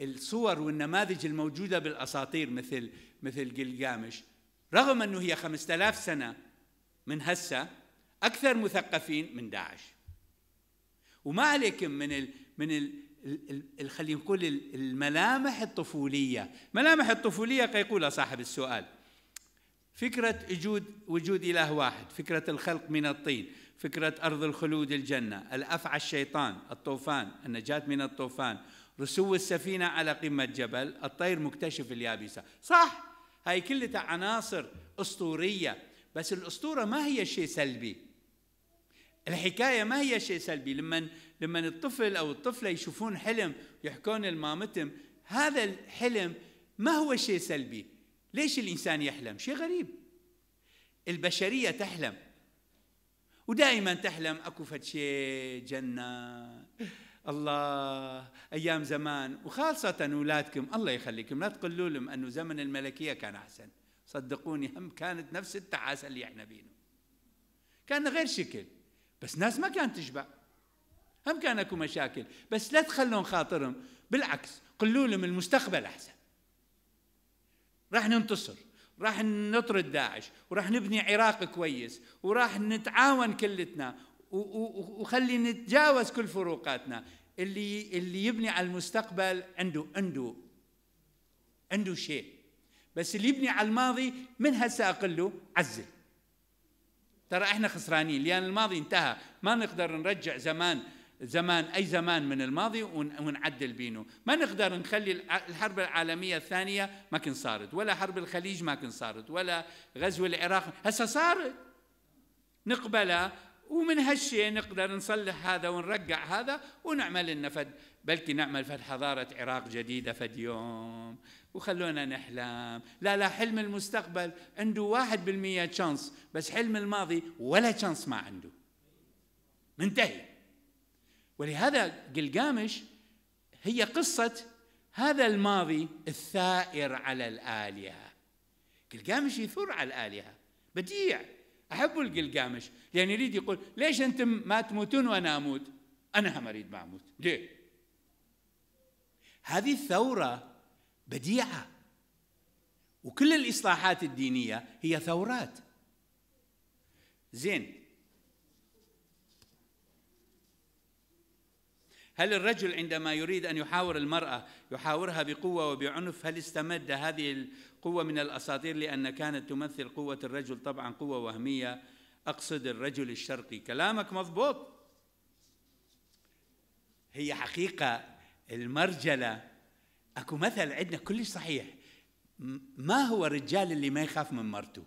الصور والنماذج الموجودة بالأساطير مثل مثل جلجامش رغم أنه هي 5000 سنة من هسه أكثر مثقفين من داعش وما عليكم من الـ من خلينا نقول الملامح الطفولية ملامح الطفولية قيقولها صاحب السؤال فكرة وجود وجود إله واحد فكرة الخلق من الطين فكرة أرض الخلود الجنة الأفعى الشيطان الطوفان النجاة من الطوفان رسو السفينة على قمة جبل الطير مكتشف اليابسة صح هاي كلها عناصر أسطورية بس الأسطورة ما هي شيء سلبي الحكاية ما هي شيء سلبي لما لما الطفل أو الطفلة يشوفون حلم يحكون لمامتهم هذا الحلم ما هو شيء سلبي ليش الإنسان يحلم؟ شيء غريب البشرية تحلم ودائما تحلم أكو فد شيء جنة الله أيام زمان وخاصة أولادكم الله يخليكم لا تقولوا لهم أنه زمن الملكية كان أحسن صدقوني هم كانت نفس التعاسة اللي احنا بينه كان غير شكل بس ناس ما كانت تشبع هم كان اكو مشاكل بس لا تخلون خاطرهم بالعكس قلوا لهم المستقبل احسن راح ننتصر راح نطرد داعش وراح نبني عراق كويس وراح نتعاون كلتنا وخلي نتجاوز كل فروقاتنا اللي اللي يبني على المستقبل عنده عنده عنده شيء بس اللي يبني على الماضي من هسه اقول له عزل ترى احنا خسرانين لان الماضي انتهى ما نقدر نرجع زمان زمان أي زمان من الماضي ونعدل بينه ما نقدر نخلي الحرب العالمية الثانية ما كان صارت ولا حرب الخليج ما كان صارت ولا غزو العراق هسه صارت نقبلها ومن هالشيء نقدر نصلح هذا ونرجع هذا ونعمل لنا فد بلكي نعمل فد حضارة عراق جديدة فد يوم وخلونا نحلم لا لا حلم المستقبل عنده واحد بالمية تشانس بس حلم الماضي ولا تشانس ما عنده منتهي ولهذا قلقامش هي قصة هذا الماضي الثائر على الآلهة قلقامش يثور على الآلهة بديع أحب القلقامش لأن يريد يقول ليش أنتم ما تموتون وأنا أموت أنا هم أريد ما أموت ليه هذه الثورة بديعة وكل الإصلاحات الدينية هي ثورات زين هل الرجل عندما يريد أن يحاور المرأة يحاورها بقوة وبعنف هل استمد هذه القوة من الأساطير لأن كانت تمثل قوة الرجل طبعا قوة وهمية أقصد الرجل الشرقي كلامك مضبوط هي حقيقة المرجلة أكو مثل عندنا كلش صحيح ما هو الرجال اللي ما يخاف من مرته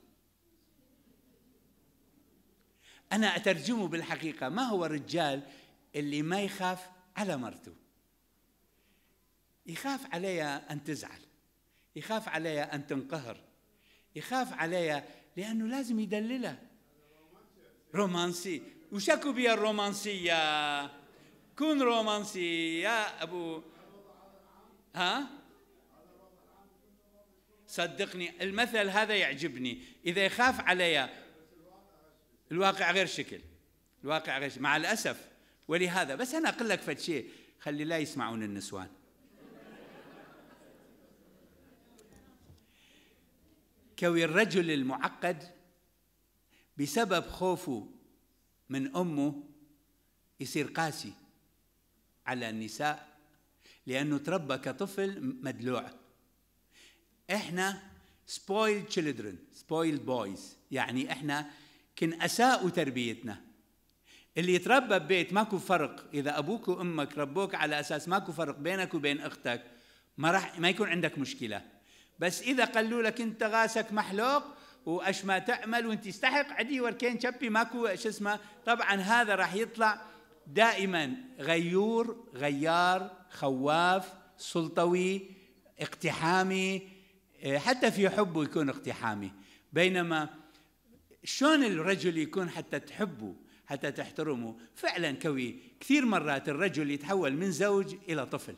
أنا أترجمه بالحقيقة ما هو الرجال اللي ما يخاف على مرته يخاف عليها أن تزعل يخاف عليها أن تنقهر يخاف عليها لأنه لازم يدللها رومانسي وشكوا بها الرومانسية كن رومانسي يا أبو ها صدقني المثل هذا يعجبني إذا يخاف عليها الواقع غير شكل الواقع غير شكل. مع الأسف ولهذا بس أنا أقول لك فد شيء خلي لا يسمعون النسوان كوي الرجل المعقد بسبب خوفه من أمه يصير قاسي على النساء لأنه تربى كطفل مدلوع إحنا spoiled children spoiled boys يعني إحنا كن أساءوا تربيتنا اللي يتربى ببيت ماكو فرق اذا ابوك وامك ربوك على اساس ماكو فرق بينك وبين اختك ما راح ما يكون عندك مشكله بس اذا قالوا لك انت غاسك محلوق واش ما تعمل وانت تستحق عدي وركين شبي ماكو شو اسمه طبعا هذا راح يطلع دائما غيور غيار خواف سلطوي اقتحامي إيه، حتى في حبه يكون اقتحامي بينما شلون الرجل يكون حتى تحبه حتى تحترمه فعلا كوي كثير مرات الرجل يتحول من زوج إلى طفل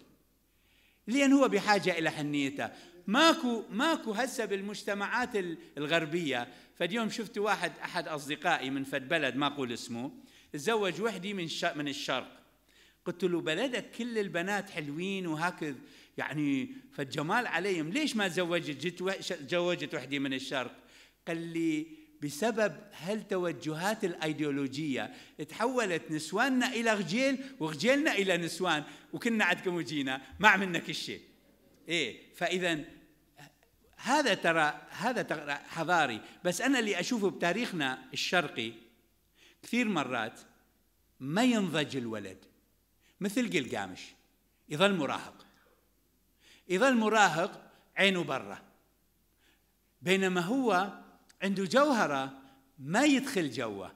لأن هو بحاجة إلى حنيته ماكو ماكو هسه بالمجتمعات الغربية فاليوم شفت واحد أحد أصدقائي من فد بلد ما أقول اسمه تزوج وحدي من من الشرق قلت له بلدك كل البنات حلوين وهكذا يعني فالجمال عليهم ليش ما تزوجت جت تزوجت وحدي من الشرق قال لي بسبب هالتوجهات الايديولوجيه تحولت نسواننا الى غجيل وغجيلنا الى نسوان وكنا عندكم وجينا ما عملنا كل شيء ايه فاذا هذا ترى هذا ترى حضاري بس انا اللي اشوفه بتاريخنا الشرقي كثير مرات ما ينضج الولد مثل قلقامش يظل مراهق يظل مراهق عينه برا بينما هو عنده جوهرة ما يدخل جوه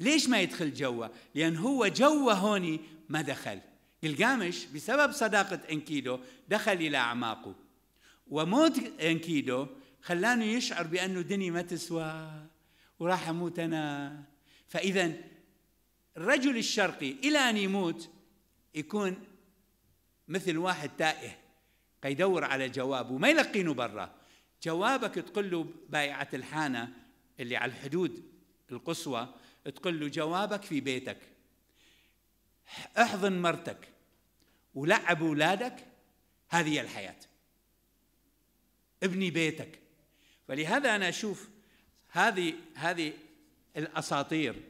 ليش ما يدخل جوه لأن هو جوه هوني ما دخل قلقامش بسبب صداقة أنكيدو دخل إلى أعماقه وموت أنكيدو خلانه يشعر بأنه دني ما تسوى وراح أموت أنا فإذا الرجل الشرقي إلى أن يموت يكون مثل واحد تائه يدور على جوابه وما يلقينه برا جوابك تقول له بائعة الحانة اللي على الحدود القصوى تقول له جوابك في بيتك احضن مرتك ولعب اولادك هذه هي الحياة ابني بيتك فلهذا انا اشوف هذه هذه الاساطير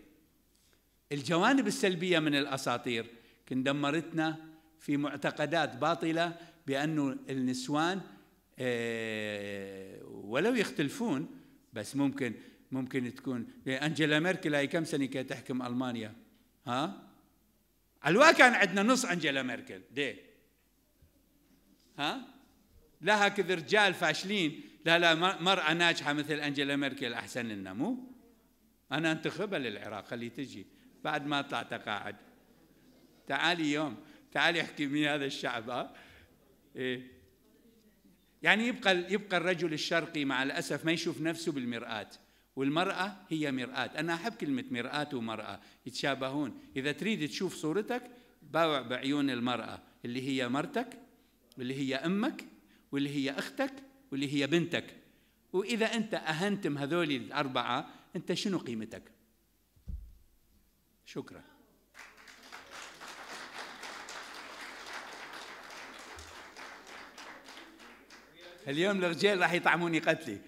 الجوانب السلبية من الاساطير كن دمرتنا في معتقدات باطلة بأن النسوان آه، ولو يختلفون بس ممكن ممكن تكون يعني انجيلا ميركل هي كم سنه كانت تحكم المانيا ها على الواقع كان عندنا نص انجيلا ميركل دي ها لا هكذا رجال فاشلين لا لا مرأة ناجحة مثل أنجيلا ميركل أحسن لنا مو أنا أنتخبها للعراق خلي تجي بعد ما أطلع تقاعد تعالي يوم تعالي احكي مين هذا الشعب ها إيه يعني يبقى يبقى الرجل الشرقي مع الاسف ما يشوف نفسه بالمرآة والمرأة هي مرآة أنا أحب كلمة مرآة ومرأة يتشابهون إذا تريد تشوف صورتك باوع بعيون المرأة اللي هي مرتك واللي هي أمك واللي هي أختك واللي هي بنتك وإذا أنت أهنتم هذول الأربعة أنت شنو قيمتك شكراً اليوم الرجال راح يطعموني قتلي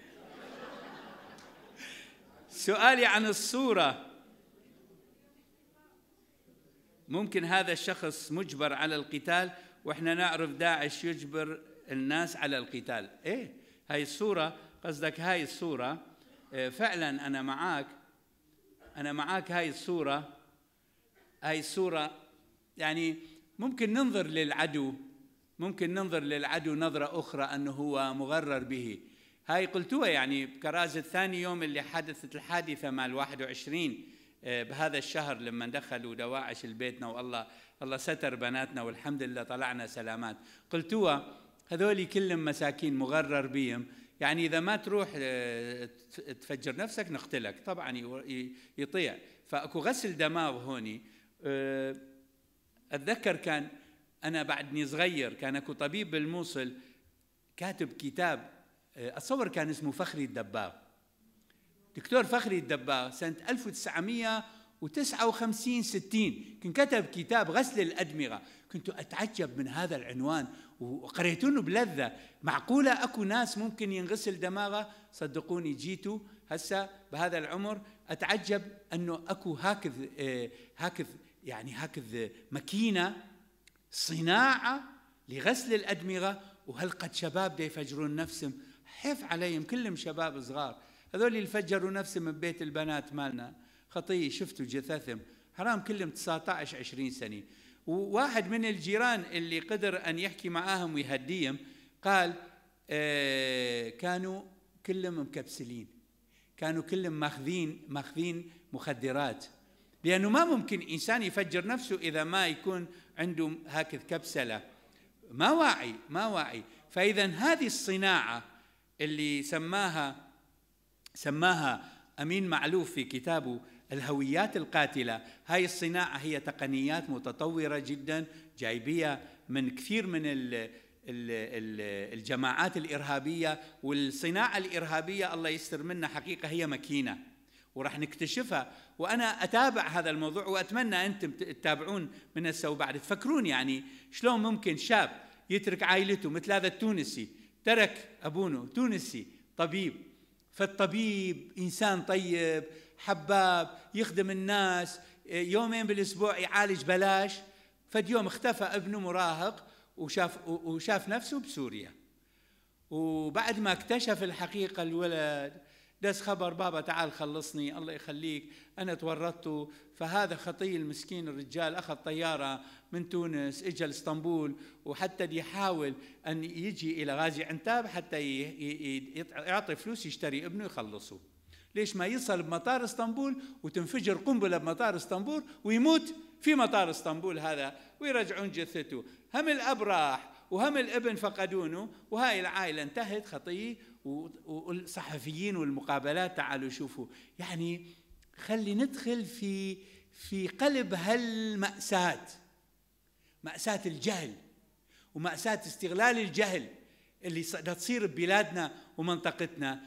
سؤالي عن الصورة ممكن هذا الشخص مجبر على القتال واحنا نعرف داعش يجبر الناس على القتال ايه هاي الصورة قصدك هاي الصورة إيه، فعلا انا معاك انا معاك هاي الصورة هاي الصورة يعني ممكن ننظر للعدو ممكن ننظر للعدو نظرة أخرى أنه هو مغرر به هاي قلتوها يعني كرازة ثاني يوم اللي حدثت الحادثة مال 21 آه، بهذا الشهر لما دخلوا دواعش البيتنا والله الله ستر بناتنا والحمد لله طلعنا سلامات قلتوها هذول كلهم مساكين مغرر بهم يعني اذا ما تروح آه، تفجر نفسك نقتلك طبعا يطيع فاكو غسل دماغ هوني آه، اتذكر كان أنا بعدني صغير كان أكو طبيب بالموصل كاتب كتاب أتصور آه، كان اسمه فخري الدباغ دكتور فخري الدباغ سنة 1959 60 كان كتب كتاب غسل الأدمغة كنت أتعجب من هذا العنوان وقريتونه بلذة معقولة أكو ناس ممكن ينغسل دماغه صدقوني جيتوا هسه بهذا العمر أتعجب أنه أكو هكذ هكذ آه، يعني هكذ ماكينه صناعة لغسل الأدمغة وهلقة شباب دي يفجرون نفسهم حيف عليهم كلهم شباب صغار هذول اللي فجروا نفسهم من بيت البنات مالنا خطية شفتوا جثثهم حرام كلهم 19 20 سنة وواحد من الجيران اللي قدر أن يحكي معاهم ويهديهم قال آه كانوا كلهم مكبسلين كانوا كلهم ماخذين ماخذين مخدرات لأنه ما ممكن إنسان يفجر نفسه إذا ما يكون عنده هكذا كبسلة ما واعي ما واعي فإذا هذه الصناعة اللي سماها سماها أمين معلوف في كتابه الهويات القاتلة هاي الصناعة هي تقنيات متطورة جدا جايبية من كثير من ال الجماعات الإرهابية والصناعة الإرهابية الله يستر منا حقيقة هي مكينة وراح نكتشفها وانا اتابع هذا الموضوع واتمنى انتم تتابعون من هسه وبعد تفكرون يعني شلون ممكن شاب يترك عائلته مثل هذا التونسي ترك ابونه تونسي طبيب فالطبيب انسان طيب حباب يخدم الناس يومين بالاسبوع يعالج بلاش فد يوم اختفى ابنه مراهق وشاف وشاف نفسه بسوريا وبعد ما اكتشف الحقيقه الولد دس خبر بابا تعال خلصني الله يخليك أنا تورطت فهذا خطية المسكين الرجال أخذ طيارة من تونس اجى لإسطنبول وحتى يحاول أن يجي إلى غازي عنتاب حتى يعطي فلوس يشتري ابنه يخلصه ليش ما يصل بمطار اسطنبول وتنفجر قنبله بمطار اسطنبول ويموت في مطار اسطنبول هذا ويرجعون جثته هم الاب راح وهم الابن فقدونه وهاي العائله انتهت خطيه والصحفيين والمقابلات تعالوا شوفوا يعني خلي ندخل في في قلب هالمأساة مأساة الجهل ومأساة استغلال الجهل اللي تصير ببلادنا ومنطقتنا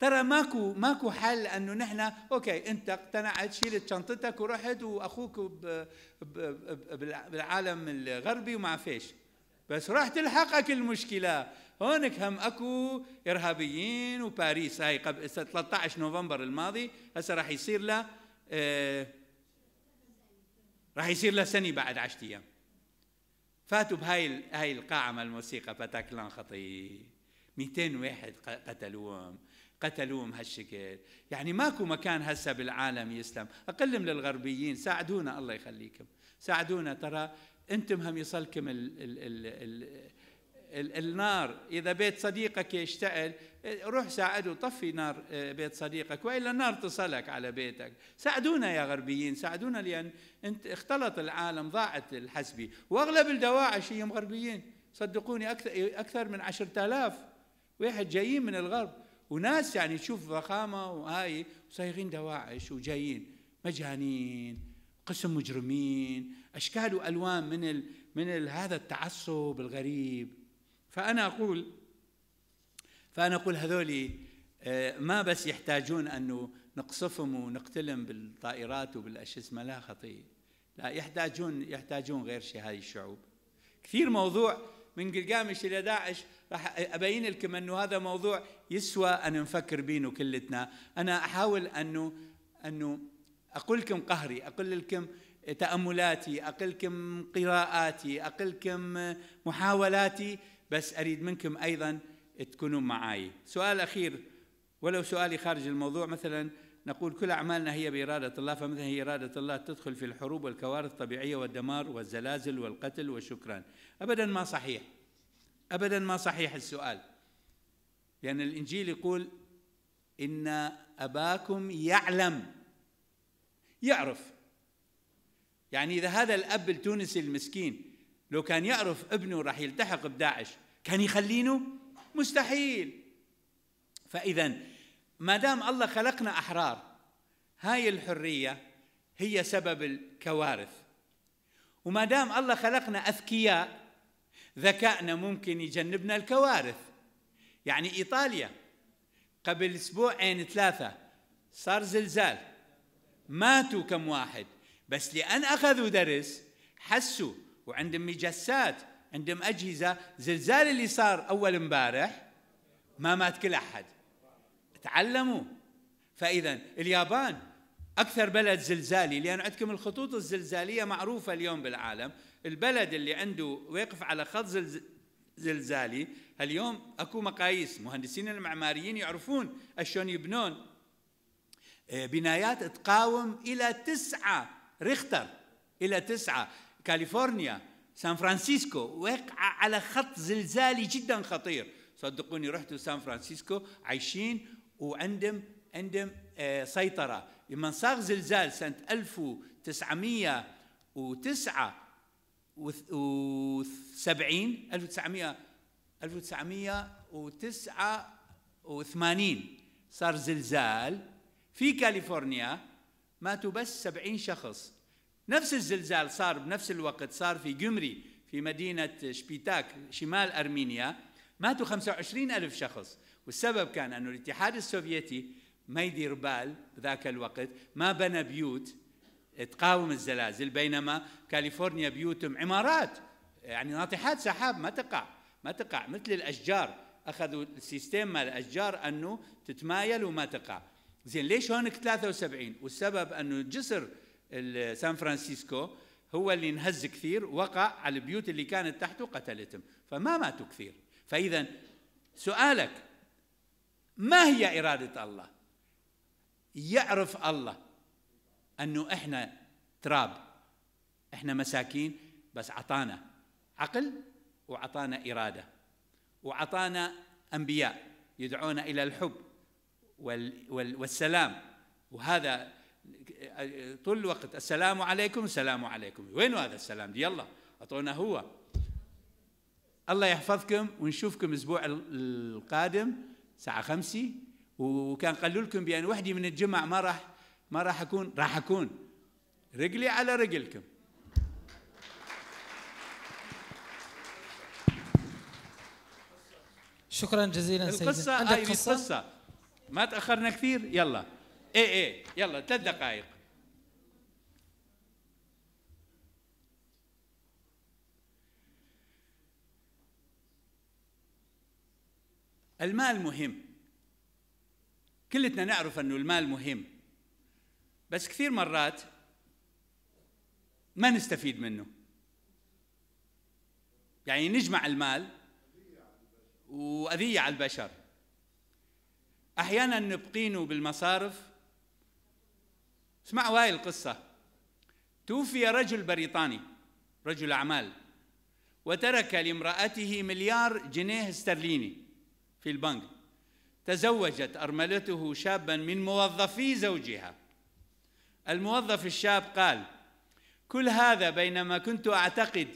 ترى ماكو ماكو حل انه نحن اوكي انت اقتنعت شيلت شنطتك ورحت واخوك بـ بـ بـ بالعالم الغربي وما فيش بس راح تلحقك المشكله هونك هم اكو ارهابيين وباريس هاي قبل 13 نوفمبر الماضي هسه راح يصير له آه راح يصير له سنه بعد 10 ايام فاتوا بهاي هاي القاعه مال الموسيقى فتاكلان خطيب 200 واحد قتلوهم قتلوهم هالشكل يعني ماكو مكان هسه بالعالم يسلم اقلم للغربيين ساعدونا الله يخليكم ساعدونا ترى انتم هم يصلكم ال ال ال ال النار اذا بيت صديقك يشتعل روح ساعده طفي نار آه، بيت صديقك والا النار تصلك على بيتك ساعدونا يا غربيين ساعدونا لان انت اختلط العالم ضاعت الحسبي واغلب الدواعش هي غربيين صدقوني اكثر اكثر من 10000 واحد جايين من الغرب وناس يعني تشوف فخامه وهاي وصايرين دواعش وجايين مجانين قسم مجرمين اشكال والوان من الـ من الـ هذا التعصب الغريب فانا اقول فانا اقول هذول آه، ما بس يحتاجون انه نقصفهم ونقتلهم بالطائرات وبالاش اسمه لا خطير لا يحتاجون يحتاجون غير شيء هذه الشعوب كثير موضوع من قلقامش الى داعش راح ابين لكم انه هذا موضوع يسوى ان نفكر بينه كلتنا انا احاول انه انه أقلكم قهري أقلكم تأملاتي أقلكم قراءاتي أقلكم محاولاتي بس أريد منكم أيضا تكونوا معاي سؤال أخير ولو سؤالي خارج الموضوع مثلا نقول كل أعمالنا هي بإرادة الله فمثلا هي إرادة الله تدخل في الحروب والكوارث الطبيعية والدمار والزلازل والقتل وشكرا أبدا ما صحيح أبدا ما صحيح السؤال لأن الإنجيل يقول إن أباكم يعلم يعرف يعني إذا هذا الأب التونسي المسكين لو كان يعرف ابنه راح يلتحق بداعش كان يخلينه مستحيل فإذا ما دام الله خلقنا أحرار هاي الحرية هي سبب الكوارث وما دام الله خلقنا أذكياء ذكائنا ممكن يجنبنا الكوارث يعني إيطاليا قبل أسبوعين ثلاثة صار زلزال ماتوا كم واحد بس لأن أخذوا درس حسوا وعندهم مجسات عندهم أجهزة زلزال اللي صار أول امبارح ما مات كل أحد تعلموا فإذا اليابان أكثر بلد زلزالي لأن عندكم الخطوط الزلزالية معروفة اليوم بالعالم البلد اللي عنده ويقف على خط زلزالي اليوم اكو مقاييس مهندسين المعماريين يعرفون شلون يبنون آه، بنايات تقاوم إلى تسعة ريختر إلى تسعة كاليفورنيا سان فرانسيسكو وقع على خط زلزالي جدا خطير صدقوني رحتوا سان فرانسيسكو عايشين وعندهم عندهم آه، سيطرة لما صار زلزال سنة 1909 و70 1900 1989 صار زلزال في كاليفورنيا ماتوا بس 70 شخص نفس الزلزال صار بنفس الوقت صار في جمري في مدينة شبيتاك شمال أرمينيا ماتوا وعشرين ألف شخص والسبب كان أنه الاتحاد السوفيتي ما يدير بال ذاك الوقت ما بنى بيوت تقاوم الزلازل بينما كاليفورنيا بيوتهم عمارات يعني ناطحات سحاب ما تقع ما تقع مثل الأشجار أخذوا السيستم مال الأشجار أنه تتمايل وما تقع زين ليش هونك 73 والسبب انه جسر سان فرانسيسكو هو اللي انهز كثير وقع على البيوت اللي كانت تحته قتلتهم فما ماتوا كثير فاذا سؤالك ما هي اراده الله يعرف الله انه احنا تراب احنا مساكين بس اعطانا عقل واعطانا اراده واعطانا انبياء يدعونا الى الحب والسلام وهذا طول الوقت السلام عليكم السلام عليكم وين هذا السلام دي يلا اعطونا هو الله يحفظكم ونشوفكم الاسبوع القادم الساعه خمسة وكان قالوا لكم بان وحدي من الجمع ما راح ما راح اكون راح اكون رجلي على رجلكم شكرا جزيلا سيدي القصة عندك قصة؟ قصة ما تاخرنا كثير يلا ايه ايه يلا ثلاث دقائق المال مهم كلتنا نعرف انه المال مهم بس كثير مرات ما نستفيد منه يعني نجمع المال وأذية على البشر احيانا نبقينه بالمصارف اسمعوا هاي القصه توفي رجل بريطاني رجل اعمال وترك لامرأته مليار جنيه استرليني في البنك تزوجت أرملته شابا من موظفي زوجها الموظف الشاب قال كل هذا بينما كنت أعتقد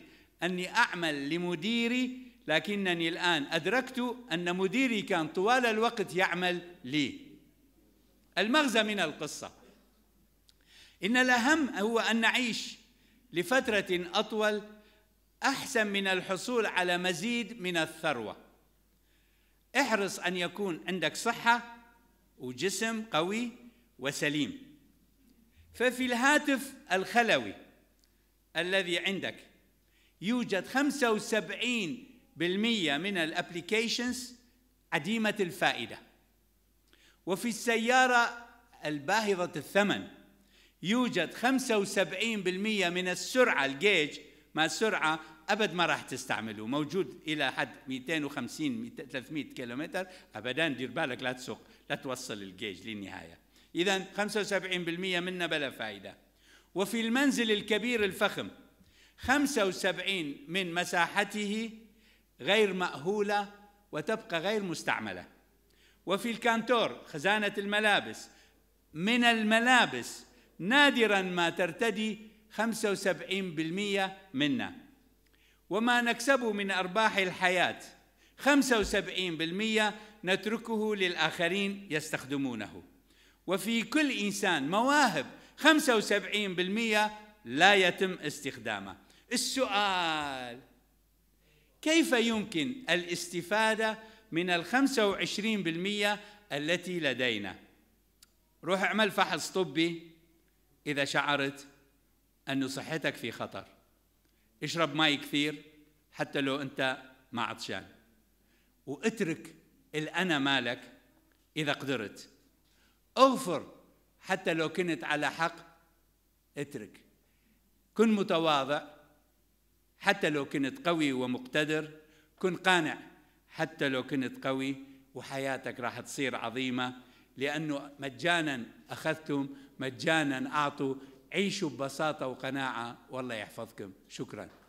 أني أعمل لمديري لكنني الآن أدركت أن مديري كان طوال الوقت يعمل لي المغزى من القصة إن الأهم هو أن نعيش لفترة أطول أحسن من الحصول على مزيد من الثروة احرص أن يكون عندك صحة وجسم قوي وسليم ففي الهاتف الخلوي الذي عندك يوجد 75 بالمية من الابليكيشنز عديمة الفائدة وفي السيارة الباهظة الثمن يوجد 75% من السرعة الجيج ما السرعة أبد ما راح تستعمله موجود إلى حد 250 300 كيلومتر أبدا دير بالك لا تسوق لا توصل الجيج للنهاية إذا 75% منا بلا فائدة وفي المنزل الكبير الفخم 75 من مساحته غير مأهولة وتبقى غير مستعملة وفي الكانتور خزانة الملابس من الملابس نادرا ما ترتدي 75% منا وما نكسبه من أرباح الحياة 75% نتركه للآخرين يستخدمونه وفي كل إنسان مواهب 75% لا يتم استخدامه السؤال كيف يمكن الاستفادة من ال 25% التي لدينا روح اعمل فحص طبي إذا شعرت أن صحتك في خطر اشرب ماء كثير حتى لو أنت ما عطشان واترك الأنا مالك إذا قدرت اغفر حتى لو كنت على حق اترك كن متواضع حتى لو كنت قوي ومقتدر كن قانع حتى لو كنت قوي وحياتك راح تصير عظيمة لأنه مجانا أخذتم مجانا أعطوا عيشوا ببساطة وقناعة والله يحفظكم شكراً